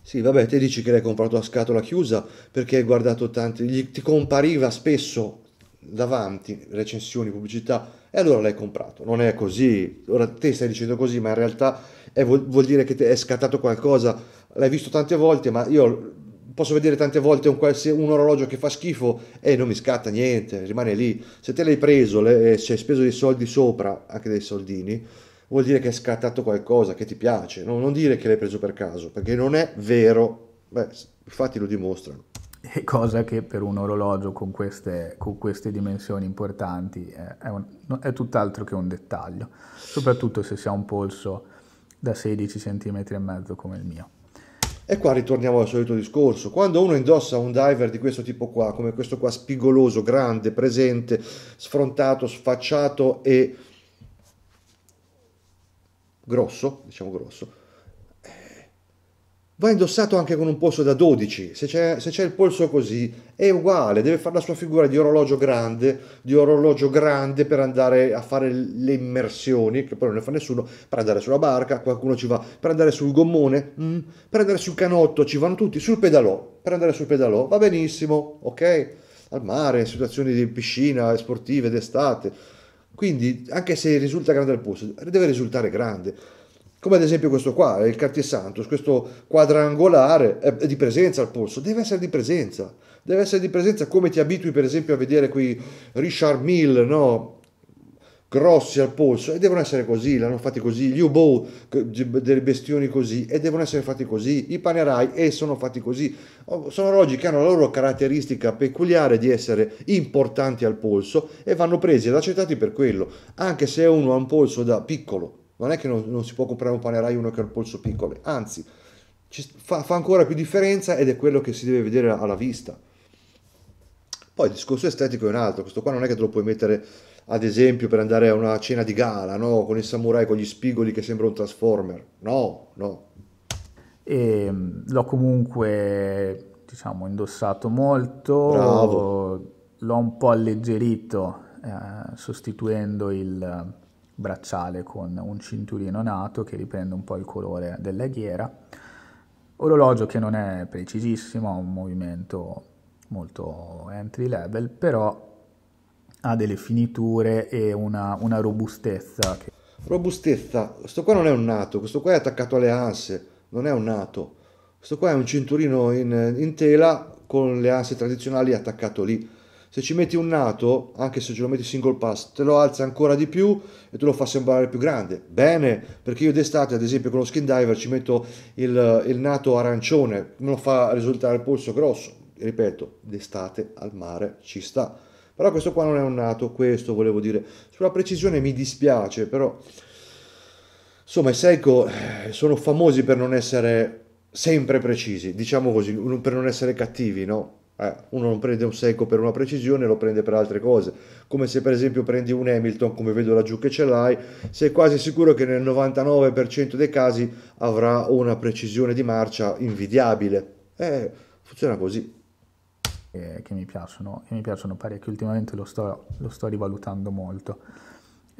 Sì, vabbè, te dici che l'hai comprato a scatola chiusa perché hai guardato tanti, gli, ti compariva spesso davanti recensioni, pubblicità e allora l'hai comprato. Non è così, ora te stai dicendo così, ma in realtà è, vuol, vuol dire che è scattato qualcosa l'hai visto tante volte, ma io posso vedere tante volte un, un orologio che fa schifo e non mi scatta niente, rimane lì. Se te l'hai preso e ci eh, hai speso dei soldi sopra, anche dei soldini, vuol dire che è scattato qualcosa che ti piace, no? non dire che l'hai preso per caso, perché non è vero. Beh, fatti lo dimostrano. E cosa che per un orologio con queste, con queste dimensioni importanti è, è, un, è tutt'altro che un dettaglio, soprattutto se si ha un polso da 16 cm e mezzo come il mio. E qua ritorniamo al solito discorso. Quando uno indossa un diver di questo tipo qua, come questo qua spigoloso, grande, presente, sfrontato, sfacciato e grosso, diciamo grosso, va indossato anche con un polso da 12, se c'è, se c'è il polso così è uguale, deve fare la sua figura di orologio grande, di orologio grande per andare a fare le immersioni, che poi non ne fa nessuno, per andare sulla barca, qualcuno ci va, per andare sul gommone, mm, per andare sul canotto, ci vanno tutti, sul pedalò, per andare sul pedalò, va benissimo, ok? Al mare, in situazioni di piscina, sportive, d'estate. Quindi, anche se risulta grande il polso, deve risultare grande come ad esempio questo qua, il Cartier Santos, questo quadrangolare è di presenza al polso, deve essere di presenza, deve essere di presenza come ti abitui per esempio a vedere quei Richard Mill, no? grossi al polso e devono essere così, l'hanno fatti così, gli U-Bow delle bestioni così e devono essere fatti così, i panerai e sono fatti così. Sono orologi che hanno la loro caratteristica peculiare di essere importanti al polso e vanno presi ed accettati per quello, anche se uno ha un polso da piccolo non è che non, non si può comprare un panerai uno che ha il polso piccolo, anzi, ci, fa, fa ancora più differenza ed è quello che si deve vedere alla vista. Poi il discorso estetico è un altro, questo qua non è che te lo puoi mettere ad esempio per andare a una cena di gala, no? Con il samurai, con gli spigoli che sembra un Transformer. No, no. E ehm, l'ho comunque, diciamo, indossato molto. Bravo. L'ho un po' alleggerito eh, sostituendo il bracciale con un cinturino nato che riprende un po' il colore della ghiera, orologio che non è precisissimo, ha un movimento molto entry level, però ha delle finiture e una, una robustezza. Che... Robustezza, questo qua non è un nato, questo qua è attaccato alle anse, non è un nato. Questo qua è un cinturino in, in tela con le anse tradizionali attaccato lì se ci metti un nato, anche se ce lo metti single pass, te lo alza ancora di più e te lo fa sembrare più grande. Bene, perché io d'estate, ad esempio, con lo skin diver ci metto il, il nato arancione, non fa risultare il polso grosso. Ripeto, d'estate al mare ci sta. Però questo qua non è un nato, questo volevo dire. Sulla precisione mi dispiace, però... Insomma, i Seiko eh, sono famosi per non essere sempre precisi, diciamo così, per non essere cattivi, no? Eh, uno non prende un secco per una precisione, lo prende per altre cose. Come se per esempio prendi un Hamilton, come vedo laggiù che ce l'hai, sei quasi sicuro che nel 99% dei casi avrà una precisione di marcia invidiabile. Eh, funziona così. Eh, che, mi piacciono, che mi piacciono parecchio, ultimamente lo sto, lo sto rivalutando molto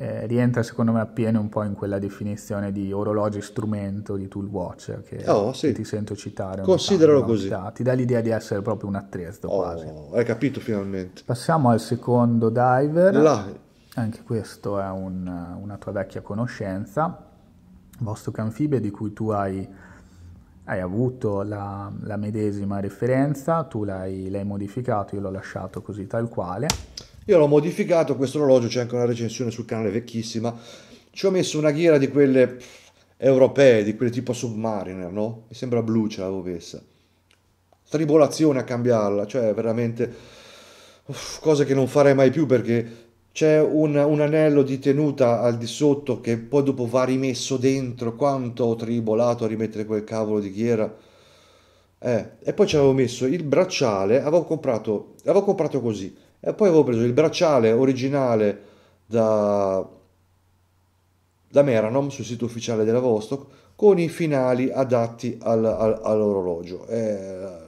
eh, rientra secondo me appieno un po' in quella definizione di orologio strumento di Tool Watch che, oh, sì. che ti sento citare. Consideralo tanto, così. No? Ti dà l'idea di essere proprio un attrezzo oh, quasi. Hai capito finalmente. Passiamo al secondo diver. Là. Anche questo è un, una tua vecchia conoscenza, Vostok Anfibia di cui tu hai, hai avuto la, la, medesima referenza, tu l'hai, l'hai modificato, io l'ho lasciato così tal quale. Io l'ho modificato questo orologio, c'è anche una recensione sul canale vecchissima. Ci ho messo una ghiera di quelle europee, di quelle tipo Submariner, no? Mi sembra blu ce l'avevo messa. Tribolazione a cambiarla, cioè veramente uff, cose che non farei mai più perché c'è un, un, anello di tenuta al di sotto che poi dopo va rimesso dentro. Quanto ho tribolato a rimettere quel cavolo di ghiera. Eh, e poi ci avevo messo il bracciale, avevo comprato, avevo comprato così e poi avevo preso il bracciale originale da, da Meranom sul sito ufficiale della Vostok con i finali adatti al, al, all'orologio. Eh,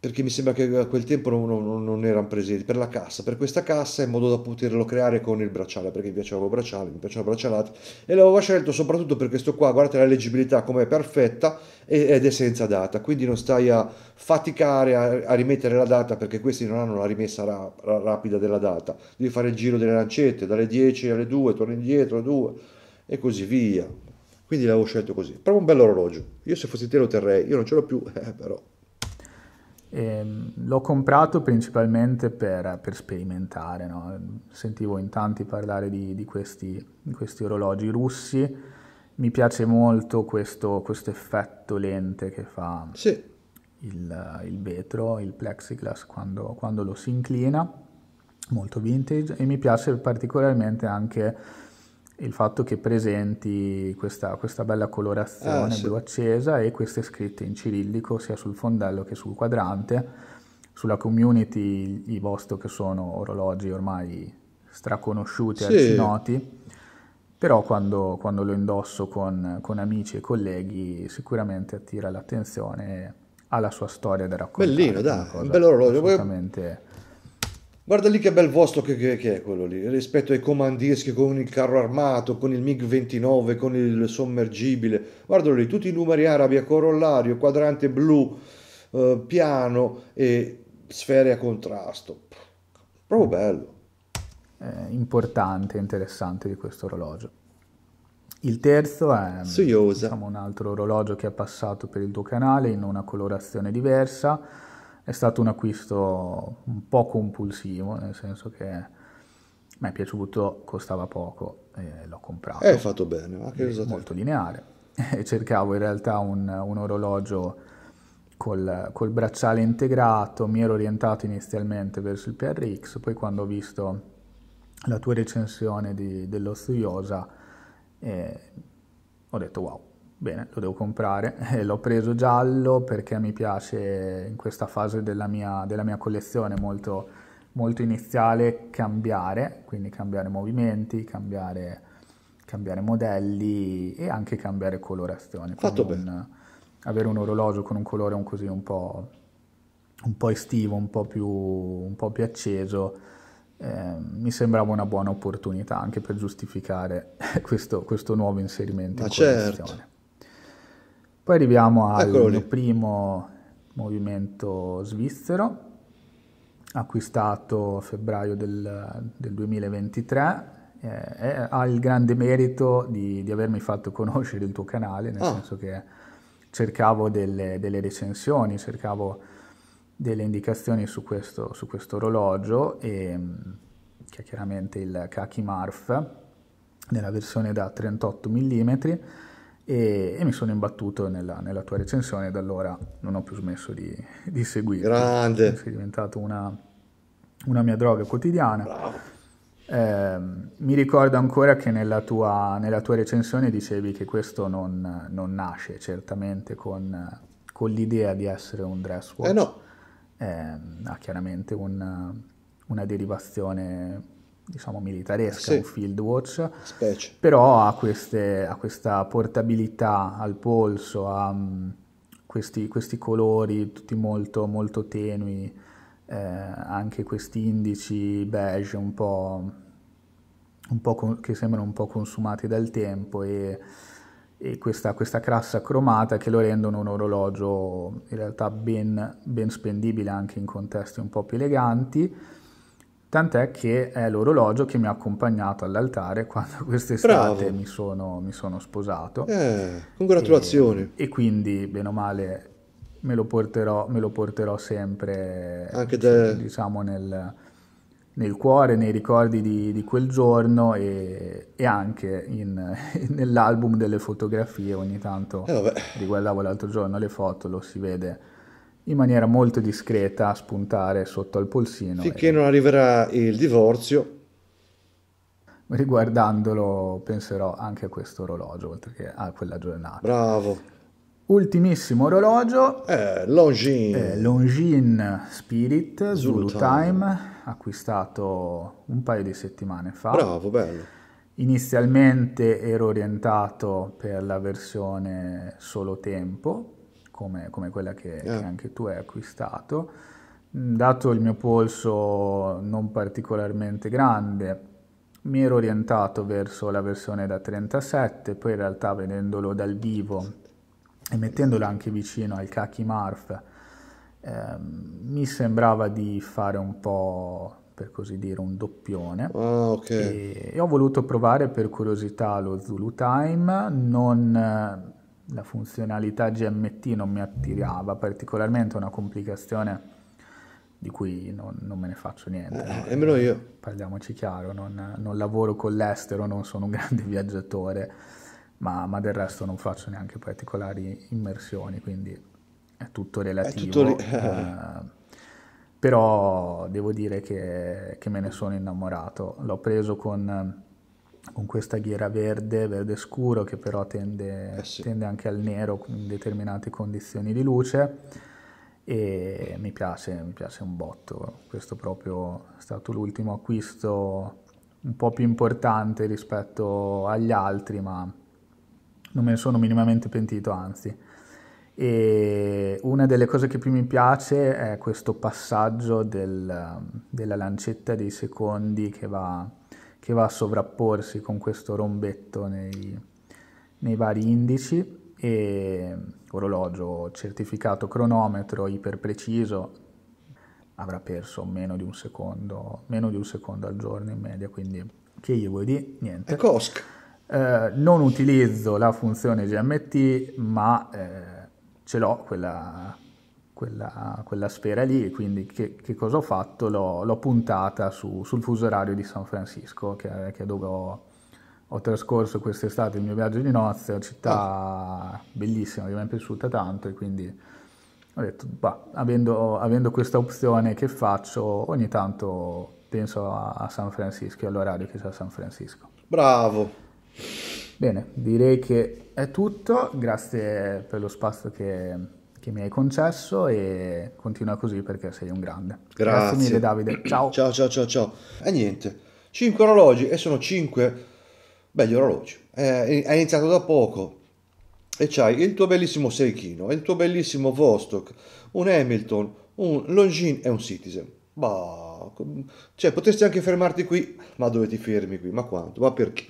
perché mi sembra che a quel tempo non, non, non, erano presenti, per la cassa, per questa cassa in modo da poterlo creare con il bracciale, perché mi piaceva il bracciale, mi piaceva braccialate e l'avevo scelto soprattutto perché questo qua, guardate la leggibilità com'è perfetta ed è senza data, quindi non stai a faticare a, a rimettere la data perché questi non hanno la rimessa ra, ra, rapida della data, devi fare il giro delle lancette, dalle 10 alle 2, torni indietro alle 2 e così via, quindi l'avevo scelto così, proprio un bell'orologio, io se fossi te lo terrei, io non ce l'ho più, eh, però... E ehm, l'ho comprato principalmente per, per sperimentare, no? sentivo in tanti parlare di, di, questi, di, questi, orologi russi, mi piace molto questo, questo effetto lente che fa sì. il, il, vetro, il plexiglass quando, quando lo si inclina, molto vintage, e mi piace particolarmente anche il fatto che presenti questa, questa bella colorazione ah, sì. blu accesa e queste scritte in cirillico sia sul fondello che sul quadrante. Sulla community i Vostok che sono orologi ormai straconosciuti, sì. noti, però quando, quando lo indosso con, con, amici e colleghi sicuramente attira l'attenzione e ha la sua storia da raccontare. Bellino, dai, un bell'orologio. Assolutamente... Poi Guarda lì che bel vostro che, che, che, è quello lì, rispetto ai comandieschi con il carro armato, con il MiG-29, con il sommergibile. Guardalo lì, tutti i numeri arabi a corollario, quadrante blu, eh, piano e sfere a contrasto. Proprio bello. È importante e interessante di questo orologio. Il terzo è mm, diciamo, un altro orologio che è passato per il tuo canale in una colorazione diversa è stato un acquisto un po' compulsivo, nel senso che mi è piaciuto, costava poco e l'ho comprato. E eh, hai fatto bene, ma che eh, cosa Molto lineare. E cercavo in realtà un, un orologio col, col, bracciale integrato, mi ero orientato inizialmente verso il PRX, poi quando ho visto la tua recensione di, dello Studiosa eh, ho detto wow, bene, lo devo comprare. Eh, l'ho preso giallo perché mi piace in questa fase della mia, della mia collezione molto, molto, iniziale cambiare, quindi cambiare movimenti, cambiare, cambiare modelli e anche cambiare colorazione. Fatto bene. Un, avere un orologio con un colore un, così, un, po', un po', estivo, un po' più, un po più acceso. Eh, mi sembrava una buona opportunità anche per giustificare questo, questo nuovo inserimento. Ma in certo. Poi arriviamo al mio primo movimento svizzero, acquistato a febbraio del, del 2023. Eh, ha il grande merito di, di, avermi fatto conoscere il tuo canale, nel ah. senso che cercavo delle, delle, recensioni, cercavo delle indicazioni su questo, su questo orologio, e, che mm, è chiaramente il Kaki Marf, nella versione da 38 mm e, e mi sono imbattuto nella, nella, tua recensione e da allora non ho più smesso di, di seguirti. Grande! Sei diventato una, una mia droga quotidiana. Bravo. Eh, mi ricordo ancora che nella tua, nella tua recensione dicevi che questo non, non nasce certamente con, con, l'idea di essere un dress watch. Eh no. Eh, ha chiaramente un, una derivazione diciamo militaresca, sì. un field watch, Specie. però ha, queste, ha, questa portabilità al polso, ha mm, questi, questi colori tutti molto, molto tenui, eh, anche questi indici beige un po', un po con, che sembrano un po' consumati dal tempo e, e questa, questa, crassa cromata che lo rendono un orologio in realtà ben, ben spendibile anche in contesti un po' più eleganti Tant'è che è l'orologio che mi ha accompagnato all'altare quando quest'estate mi sono, mi sono, sposato. Eh, congratulazioni. E, e, quindi, bene o male, me lo porterò, me lo porterò sempre Anche de... diciamo, nel, nel cuore, nei ricordi di, di quel giorno e, e anche in, nell'album delle fotografie. Ogni tanto eh, riguardavo l'altro giorno le foto, lo si vede in maniera molto discreta a spuntare sotto al polsino. Finché e... non arriverà il divorzio. Riguardandolo penserò anche a questo orologio, oltre che a quella giornata. Bravo. Ultimissimo orologio. Eh, Longin. Eh, Longin Spirit, Zulu, Zulu Time. Time, acquistato un paio di settimane fa. Bravo, bello. Inizialmente ero orientato per la versione solo tempo, come, come quella che, eh. che, anche tu hai acquistato. Mm, dato il mio polso non particolarmente grande, mi ero orientato verso la versione da 37, poi in realtà vedendolo dal vivo e mettendolo anche vicino al Kaki Marf, eh, mi sembrava di fare un po' per così dire un doppione ah, okay. e, e, ho voluto provare per curiosità lo Zulu Time non la funzionalità GMT non mi attirava particolarmente, una complicazione di cui non, non me ne faccio niente. Eh, meno eh, io. Parliamoci chiaro, non, non, lavoro con l'estero, non sono un grande viaggiatore, ma, ma, del resto non faccio neanche particolari immersioni, quindi è tutto relativo. È tutto eh, però devo dire che, che me ne sono innamorato. L'ho preso con con questa ghiera verde, verde scuro che però tende, eh sì. tende anche al nero in determinate condizioni di luce e mi piace, mi piace un botto, questo proprio è stato l'ultimo acquisto un po' più importante rispetto agli altri ma non me ne sono minimamente pentito anzi e una delle cose che più mi piace è questo passaggio del, della lancetta dei secondi che va che va a sovrapporsi con questo rombetto nei, nei vari indici e orologio certificato cronometro iperpreciso avrà perso meno di un secondo, meno di un secondo al giorno in media, quindi che io vuoi di niente. Eh, non utilizzo la funzione GMT, ma eh, ce l'ho quella quella, quella sfera lì e quindi che, che cosa ho fatto? L'ho, l'ho puntata su, sul fuso orario di San Francisco, che, che è dove ho, ho trascorso quest'estate il mio viaggio di nozze, una città bellissima che mi è piaciuta tanto e quindi ho detto, bah, avendo, avendo, questa opzione che faccio, ogni tanto penso a, a San Francisco e all'orario che c'è a San Francisco. Bravo! Bene, direi che è tutto, grazie per lo spazio che, che mi hai concesso e continua così perché sei un grande. Grazie, Grazie mille Davide, ciao. Ciao ciao ciao ciao. E niente, 5 orologi e sono 5 belli orologi. Eh, hai iniziato da poco e c'hai il tuo bellissimo Seichino, il tuo bellissimo Vostok, un Hamilton, un Longines e un Citizen. Bah, cioè potresti anche fermarti qui, ma dove ti fermi qui? Ma quanto? Ma perché?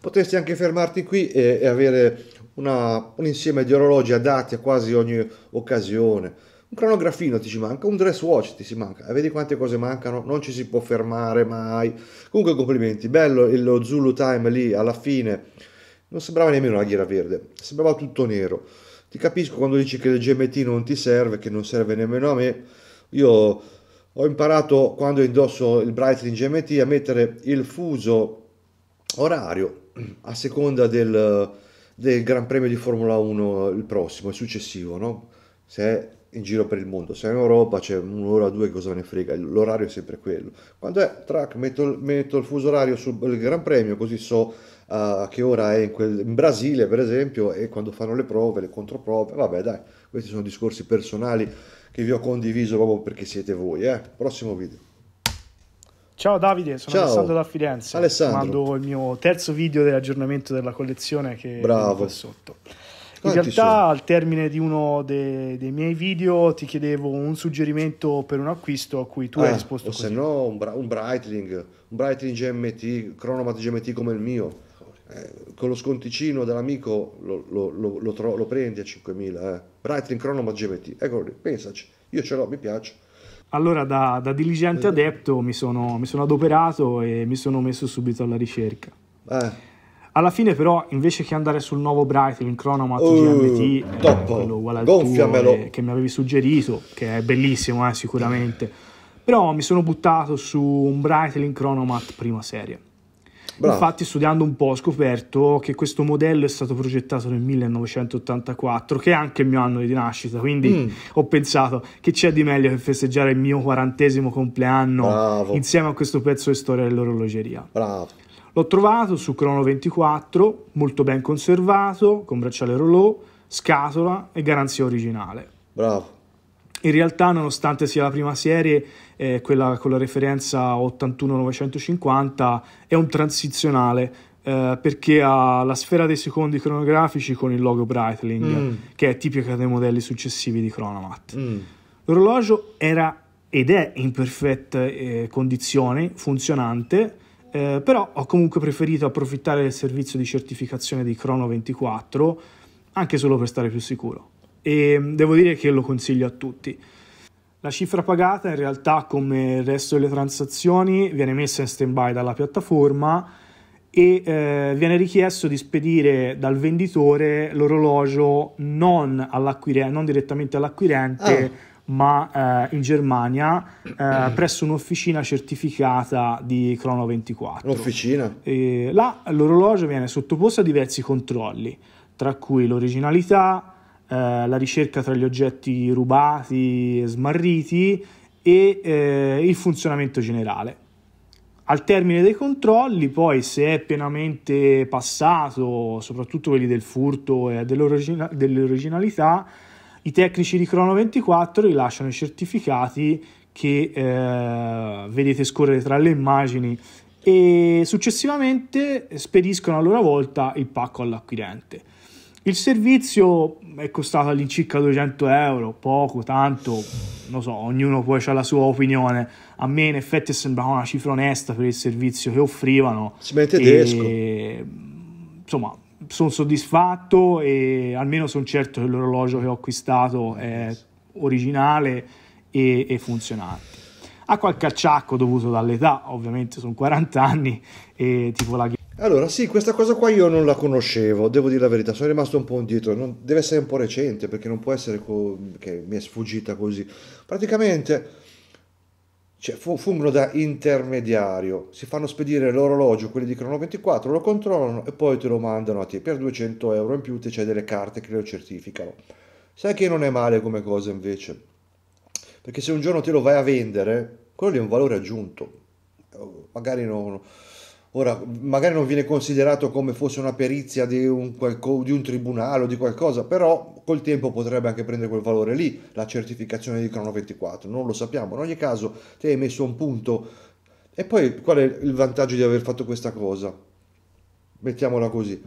Potresti anche fermarti qui e, e avere una, un insieme di orologi adatti a quasi ogni occasione, un cronografino ti ci manca, un dress watch ti si manca, vedi quante cose mancano, non ci si può fermare mai. Comunque complimenti, bello lo Zulu Time lì alla fine, non sembrava nemmeno una ghiera verde, sembrava tutto nero. Ti capisco quando dici che il GMT non ti serve, che non serve nemmeno a me. Io ho imparato quando indosso il Brightling GMT a mettere il fuso orario a seconda del, del Gran Premio di Formula 1 il prossimo, il successivo, no? Se è in giro per il mondo, se è in Europa c'è un'ora o due, cosa ne frega, l'orario è sempre quello. Quando è track metto, metto il fuso orario sul Gran Premio, così so a uh, che ora è in, quel, in, Brasile, per esempio, e quando fanno le prove, le controprove, vabbè dai, questi sono discorsi personali che vi ho condiviso proprio perché siete voi, eh? Prossimo video. Ciao Davide, sono Ciao. Alessandro da Firenze. Alessandro. Mando il mio terzo video dell'aggiornamento della collezione che Bravo. è sotto. In realtà, sono? al termine di uno dei, dei, miei video, ti chiedevo un suggerimento per un acquisto a cui tu ah, hai risposto. O così. se no, un, bra- un Breitling, un Breitling GMT, Chronomat GMT come il mio. Eh, con lo sconticino dell'amico lo, lo, lo, lo tro- prendi a 5.000. Eh. Brightling Chronomat GMT, eccolo lì, pensaci. Io ce l'ho, mi piace allora da, da diligente eh. adepto mi sono, mi sono, adoperato e mi sono messo subito alla ricerca. Eh. Alla fine però, invece che andare sul nuovo Brightel in Chronomat uh, GMT, quello uguale al Gonfiamelo. Eh, che mi avevi suggerito, che è bellissimo eh, sicuramente, però mi sono buttato su un Brightel in Chronomat prima serie. Bravo. Infatti studiando un po' ho scoperto che questo modello è stato progettato nel 1984, che è anche il mio anno di nascita, quindi mm. ho pensato che c'è di meglio che festeggiare il mio quarantesimo compleanno Bravo. insieme a questo pezzo di storia dell'orologeria. Bravo. L'ho trovato su Crono 24, molto ben conservato, con bracciale rolò, scatola e garanzia originale. Bravo. In realtà, nonostante sia la prima serie, eh, quella con la referenza 81-950, è un transizionale. Eh, perché ha la sfera dei secondi cronografici con il logo Breitling, mm. che è tipica dei modelli successivi di Chronomat. Mm. L'orologio era ed è in perfette eh, condizione, funzionante, eh, però ho comunque preferito approfittare del servizio di certificazione di Chrono 24 anche solo per stare più sicuro e mm, devo dire che lo consiglio a tutti. La cifra pagata in realtà come il resto delle transazioni viene messa in stand-by dalla piattaforma e eh, viene richiesto di spedire dal venditore l'orologio non, non direttamente all'acquirente, oh. ma eh, in Germania eh, mm. presso un'officina certificata di Crono 24. L'officina? E là l'orologio viene sottoposto a diversi controlli, tra cui l'originalità, eh, la ricerca tra gli oggetti rubati e smarriti e eh, il funzionamento generale. Al termine dei controlli, poi, se è pienamente passato, soprattutto quelli del furto e dell'origina- dell'originalità, i tecnici di Crono 24 rilasciano i certificati che eh, vedete scorrere tra le immagini e successivamente spediscono a loro volta il pacco all'acquirente. Il servizio è costato all'incirca 200 euro, poco, tanto, non so, ognuno poi ha la sua opinione. A me in effetti sembrava una cifra onesta per il servizio che offrivano. Si mette tedesco. insomma, sono soddisfatto e almeno sono certo che l'orologio che ho acquistato è originale e, e funzionante. Ha qualche acciacco dovuto dall'età, ovviamente sono 40 anni, e tipo la allora, sì, questa cosa qua io non la conoscevo, devo dire la verità, sono rimasto un po' indietro, non, deve essere un po' recente perché non può essere co- che mi è sfuggita così. Praticamente cioè, fungono da intermediario, si fanno spedire l'orologio, quelli di Crono 24, lo controllano e poi te lo mandano a te per 200 euro in più, te c'è delle carte che lo certificano. Sai che non è male come cosa invece, perché se un giorno te lo vai a vendere, quello lì è un valore aggiunto, magari non Ora, magari non viene considerato come fosse una perizia di un, di un, tribunale o di qualcosa, però col tempo potrebbe anche prendere quel valore lì, la certificazione di Crono 24, non lo sappiamo. In ogni caso, ti hai messo un punto. E poi qual è il vantaggio di aver fatto questa cosa? Mettiamola così.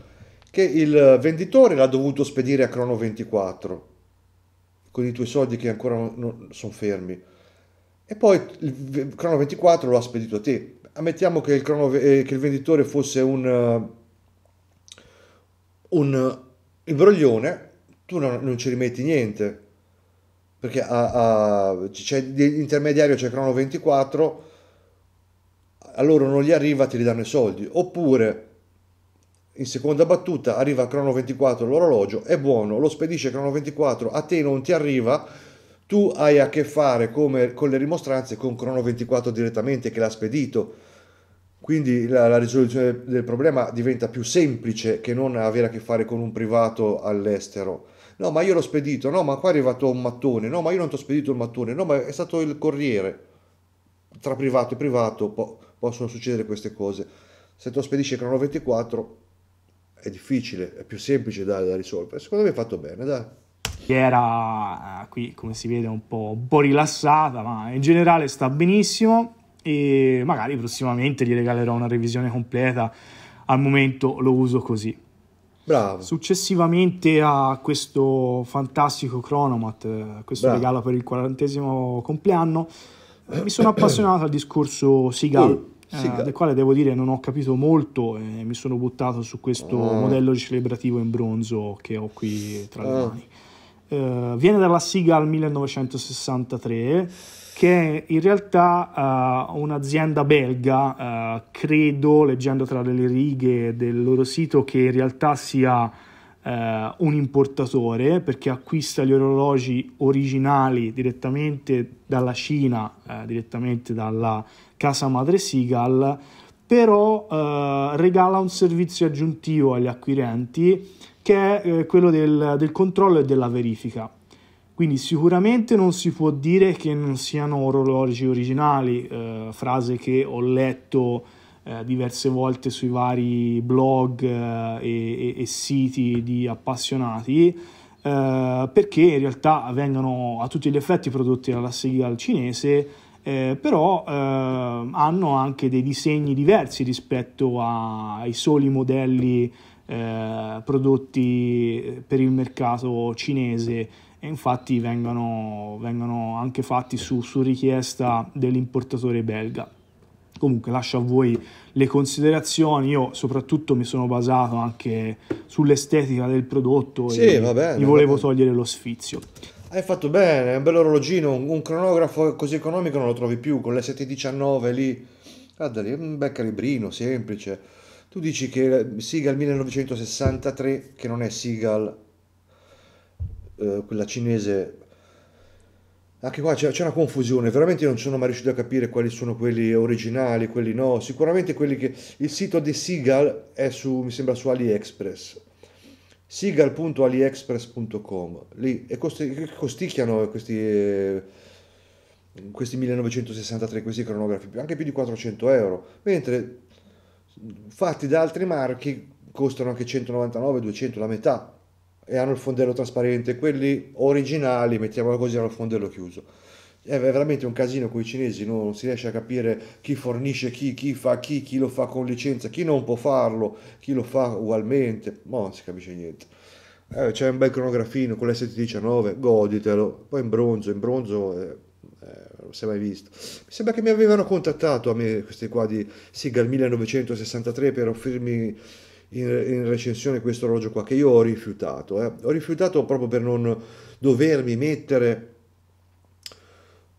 Che il venditore l'ha dovuto spedire a Crono 24, con i tuoi soldi che ancora non, non sono fermi. E poi il Crono 24 lo ha spedito a te, ammettiamo che il, crono, eh, che il venditore fosse un, eh, un eh, imbroglione, tu non, non, ci rimetti niente, perché a, a, c'è l'intermediario, c'è Crono 24, a loro non gli arriva, ti ridanno i soldi, oppure in seconda battuta arriva Crono 24 l'orologio, è buono, lo spedisce Crono 24, a te non ti arriva, tu hai a che fare come, con le rimostranze con Crono24 direttamente che l'ha spedito. Quindi la, la, risoluzione del problema diventa più semplice che non avere a che fare con un privato all'estero. No, ma io l'ho spedito, no, ma qua è arrivato un mattone, no, ma io non ti ho spedito il mattone, no, ma è stato il corriere. Tra privato e privato po- possono succedere queste cose. Se tu spedisci Crono24 è difficile, è più semplice da, da risolvere. Secondo me è fatto bene, dai. Era eh, qui, come si vede, un po', un po' rilassata, ma in generale sta benissimo e magari prossimamente gli regalerò una revisione completa. Al momento lo uso così. Bravo. Successivamente a questo fantastico Chronomat, eh, questo Bravo. regalo per il quarantesimo compleanno, eh, mi sono appassionato al discorso Seagull, uh, Eh, del quale devo dire non ho capito molto e mi sono buttato su questo uh. modello celebrativo in bronzo che ho qui tra uh. le ah. mani eh, viene dalla sigla al 1963 che in realtà uh, un'azienda belga, uh, credo, leggendo tra le righe del loro sito, che in realtà sia uh, un importatore perché acquista gli orologi originali direttamente dalla Cina, direttamente dalla casa madre Seagal, però regala un servizio aggiuntivo agli acquirenti che è eh, quello del, del controllo e della verifica. Quindi sicuramente non si può dire che non siano orologi originali, eh, frase che ho letto eh, diverse volte sui vari blog eh, e, e, siti di appassionati, eh, perché in realtà vengono a tutti gli effetti prodotti dalla sigla cinese, eh, però hanno anche dei disegni diversi rispetto ai soli modelli eh, prodotti eh, per il mercato cinese e infatti vengono, vengono anche fatti su, su richiesta dell'importatore belga. Comunque lascio a voi le considerazioni, io soprattutto mi sono basato anche sull'estetica del prodotto sì, e bene, gli volevo togliere lo sfizio. Hai fatto bene, è un bell'orologino, un cronografo così economico non lo trovi più, con le 7.19 lì, guarda lì, un bel calibrino, semplice tu dici che Seagal 1963, che non è Seagal, eh, quella cinese, anche qua c'è, una confusione, veramente non sono mai riuscito a capire quali sono quelli originali, quelli no. Sicuramente quelli che... Il sito di Seagal è su, mi sembra, su AliExpress. Seagal.aliexpress.com Lì e costi, costicchiano questi, eh, questi 1963, questi cronografi, anche più di 400 euro. Mentre fatti da altri marchi costano anche 199, 200, la metà e hanno il fondello trasparente, quelli originali, mettiamolo così, hanno il fondello chiuso. È veramente un casino con i cinesi, non si riesce a capire chi fornisce chi, chi fa chi, chi lo fa con licenza, chi non può farlo, chi lo fa ugualmente, ma no, non si capisce niente. Eh, c'è un bel cronografino con l'ST19, goditelo, poi in bronzo, in bronzo... Eh, eh, non si è mai visto. Mi sembra che mi avevano contattato a me questi qua di Sigal 1963 per offrirmi in, in, recensione questo orologio qua che io ho rifiutato. Eh. Ho rifiutato proprio per non dovermi mettere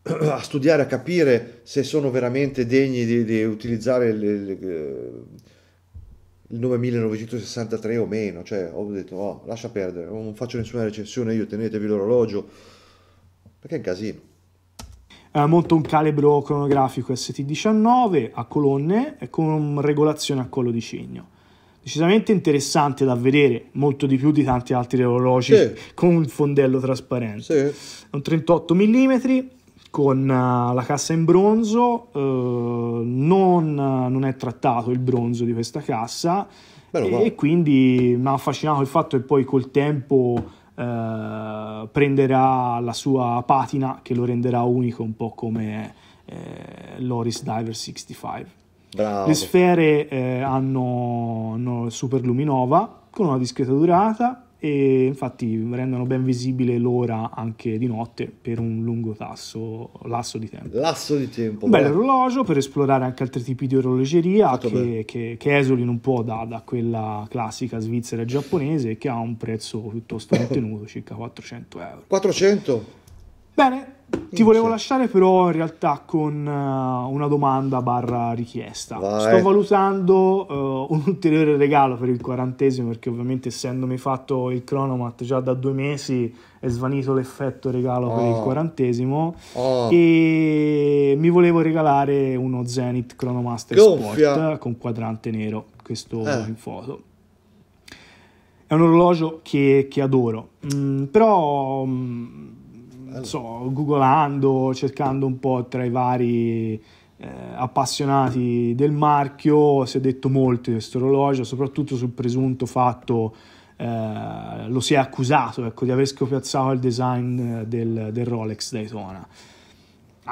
a studiare, a capire se sono veramente degni di, di utilizzare le, le, il nome 1963 o meno. Cioè, ho detto, oh, lascia perdere, non faccio nessuna recensione, io tenetevi l'orologio, perché è un casino eh, monta un calibro cronografico ST19 a colonne con regolazione a collo di cigno. Decisamente interessante da vedere, molto di più di tanti altri orologi sì. con un fondello trasparente. Sì. Un 38 mm con eh, la cassa in bronzo, uh, non, non, è trattato il bronzo di questa cassa Bello, e, e, quindi mi ha affascinato il fatto che poi col tempo eh, prenderà la sua patina che lo renderà unico un po' come eh, Loris Diver 65. Bravo. Le sfere eh, hanno, hanno Super Luminova con una discreta durata, e infatti rendono ben visibile l'ora anche di notte per un lungo tasso, lasso di tempo. Lasso di tempo. Un bel orologio per esplorare anche altri tipi di orologeria che, che, che, esolino un po' da, da quella classica svizzera giapponese che ha un prezzo piuttosto contenuto, circa 400 euro. 400? Bene, ti volevo lasciare però in realtà con uh, una domanda barra richiesta. Vai. Sto valutando uh, un ulteriore regalo per il quarantesimo perché ovviamente essendomi fatto il cronomat già da due mesi è svanito l'effetto regalo oh. per il oh. quarantesimo oh. e mi volevo regalare uno Zenith Chronomaster Gonfia. Sport con quadrante nero, questo eh. in foto. È un orologio che, che adoro, mm, però... Mm, allora. so, googolando, cercando un po' tra i vari eh, appassionati del marchio, si è detto molto di questo orologio, soprattutto sul presunto fatto, eh, lo si è accusato ecco, di aver scopiazzato il design eh, del, del Rolex Daytona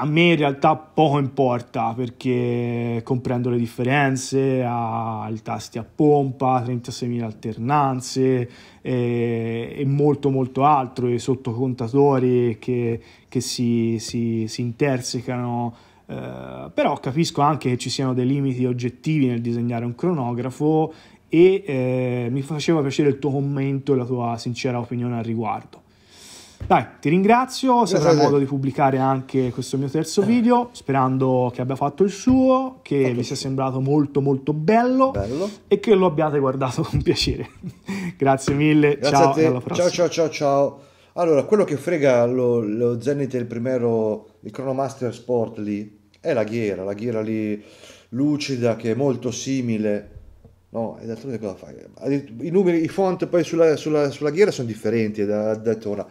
a me in realtà poco importa perché comprendo le differenze, ha i tasti a pompa, 36.000 alternanze e, e molto molto altro, i sottocontatori che, che si, si, si, intersecano, eh, però capisco anche che ci siano dei limiti oggettivi nel disegnare un cronografo e eh, mi faceva piacere il tuo commento e la tua sincera opinione al riguardo. Dai, ti ringrazio, se avrai modo di pubblicare anche questo mio terzo eh. video, sperando che abbia fatto il suo, che okay. vi sia sembrato molto molto bello, bello, e che lo abbiate guardato con piacere. Grazie mille, Grazie ciao a te. alla prossima. Ciao ciao ciao ciao. Allora, quello che frega lo, lo Zenith il primero, il Chronomaster Sport lì, è la ghiera, la ghiera lì lucida che è molto simile No, e d'altronde cosa fai? I numeri, i font poi sulla, sulla, sulla ghiera sono differenti da, detto ora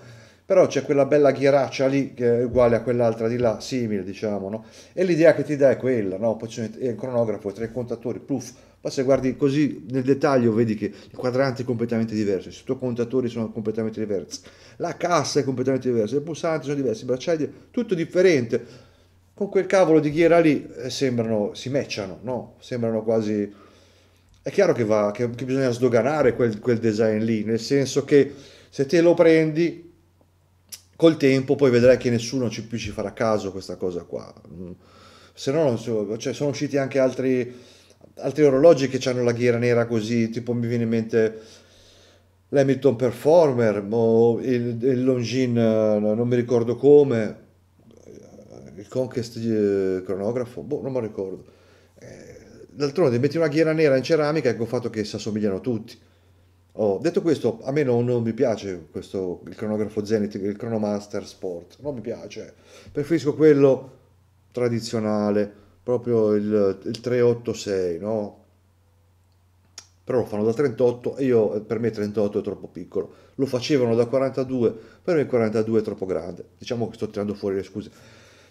però c'è quella bella ghieraccia lì che è uguale a quell'altra di là, simile diciamo, no? E l'idea che ti dà è quella, no? Poi c'è il cronografo, tre contatori, puff, poi se guardi così nel dettaglio vedi che i quadranti sono completamente diversi, i sottocontatori sono completamente diversi, la cassa è completamente diversa, i pulsanti sono diversi, i bracciali, tutto differente. Con quel cavolo di ghiera lì eh, sembrano, si matchano, no? Sembrano quasi... È chiaro che, va, che, che bisogna sdoganare quel, quel design lì, nel senso che se te lo prendi Col tempo poi vedrai che nessuno ci, più ci farà caso questa cosa qua. Mm. Se no, cioè, sono usciti anche altri, altri orologi che hanno la ghiera nera così, tipo mi viene in mente l'Hamilton Performer o il, il Longines, non mi ricordo come, eh, il Conquest eh, cronografo, boh, non mi ricordo. Eh, d'altronde metti una ghiera nera in ceramica e ecco il fatto che si assomigliano tutti. Oh, detto questo, a me non, non, mi piace questo, il cronografo Zenith, il Chronomaster Sport, non mi piace, preferisco quello tradizionale, proprio il, il 386, no? Però lo fanno da 38 e io, per me 38 è troppo piccolo, lo facevano da 42, per me 42 è troppo grande, diciamo che sto tirando fuori le scuse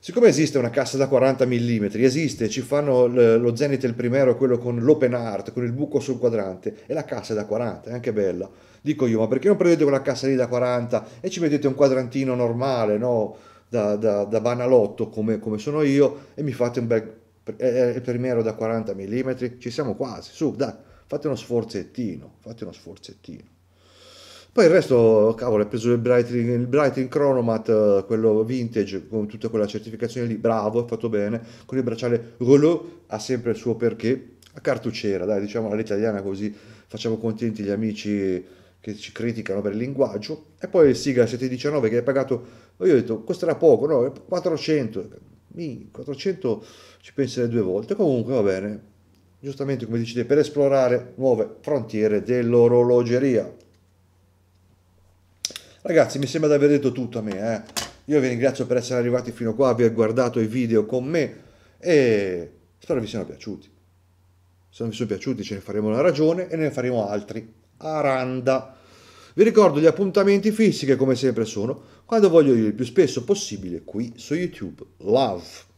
Siccome esiste una cassa da 40 mm, esiste, ci fanno lo Zenith il primero, quello con l'open art, con il buco sul quadrante, e la cassa è da 40, è anche bella. Dico io, ma perché non prendete quella cassa lì da 40 e ci mettete un quadrantino normale, no? Da, da, da banalotto come, come, sono io e mi fate un bel eh, primero da 40 mm? Ci siamo quasi, su, dai, fate uno sforzettino, fate uno sforzettino. Poi il resto, cavolo, hai preso il Brighting, il Brighting Chronomat, eh, quello vintage, con tutta quella certificazione lì, bravo, è fatto bene. Con il bracciale Rollo ha sempre il suo perché, a cartucciera, dai, diciamo all'italiana così facciamo contenti gli amici che ci criticano per il linguaggio. E poi il Siga 719 che hai pagato, io ho detto, questo poco, no, 400. 400 ci penserei due volte, comunque va bene, giustamente come dicete, per esplorare nuove frontiere dell'orologeria. Ragazzi, mi sembra di aver detto tutto a me. Eh. Io vi ringrazio per essere arrivati fino a qua, aver guardato i video con me e spero vi siano piaciuti. Se non vi sono piaciuti ce ne faremo una ragione e ne faremo altri. Aranda. Vi ricordo gli appuntamenti fissi che come sempre sono quando voglio io il più spesso possibile qui su YouTube. Love.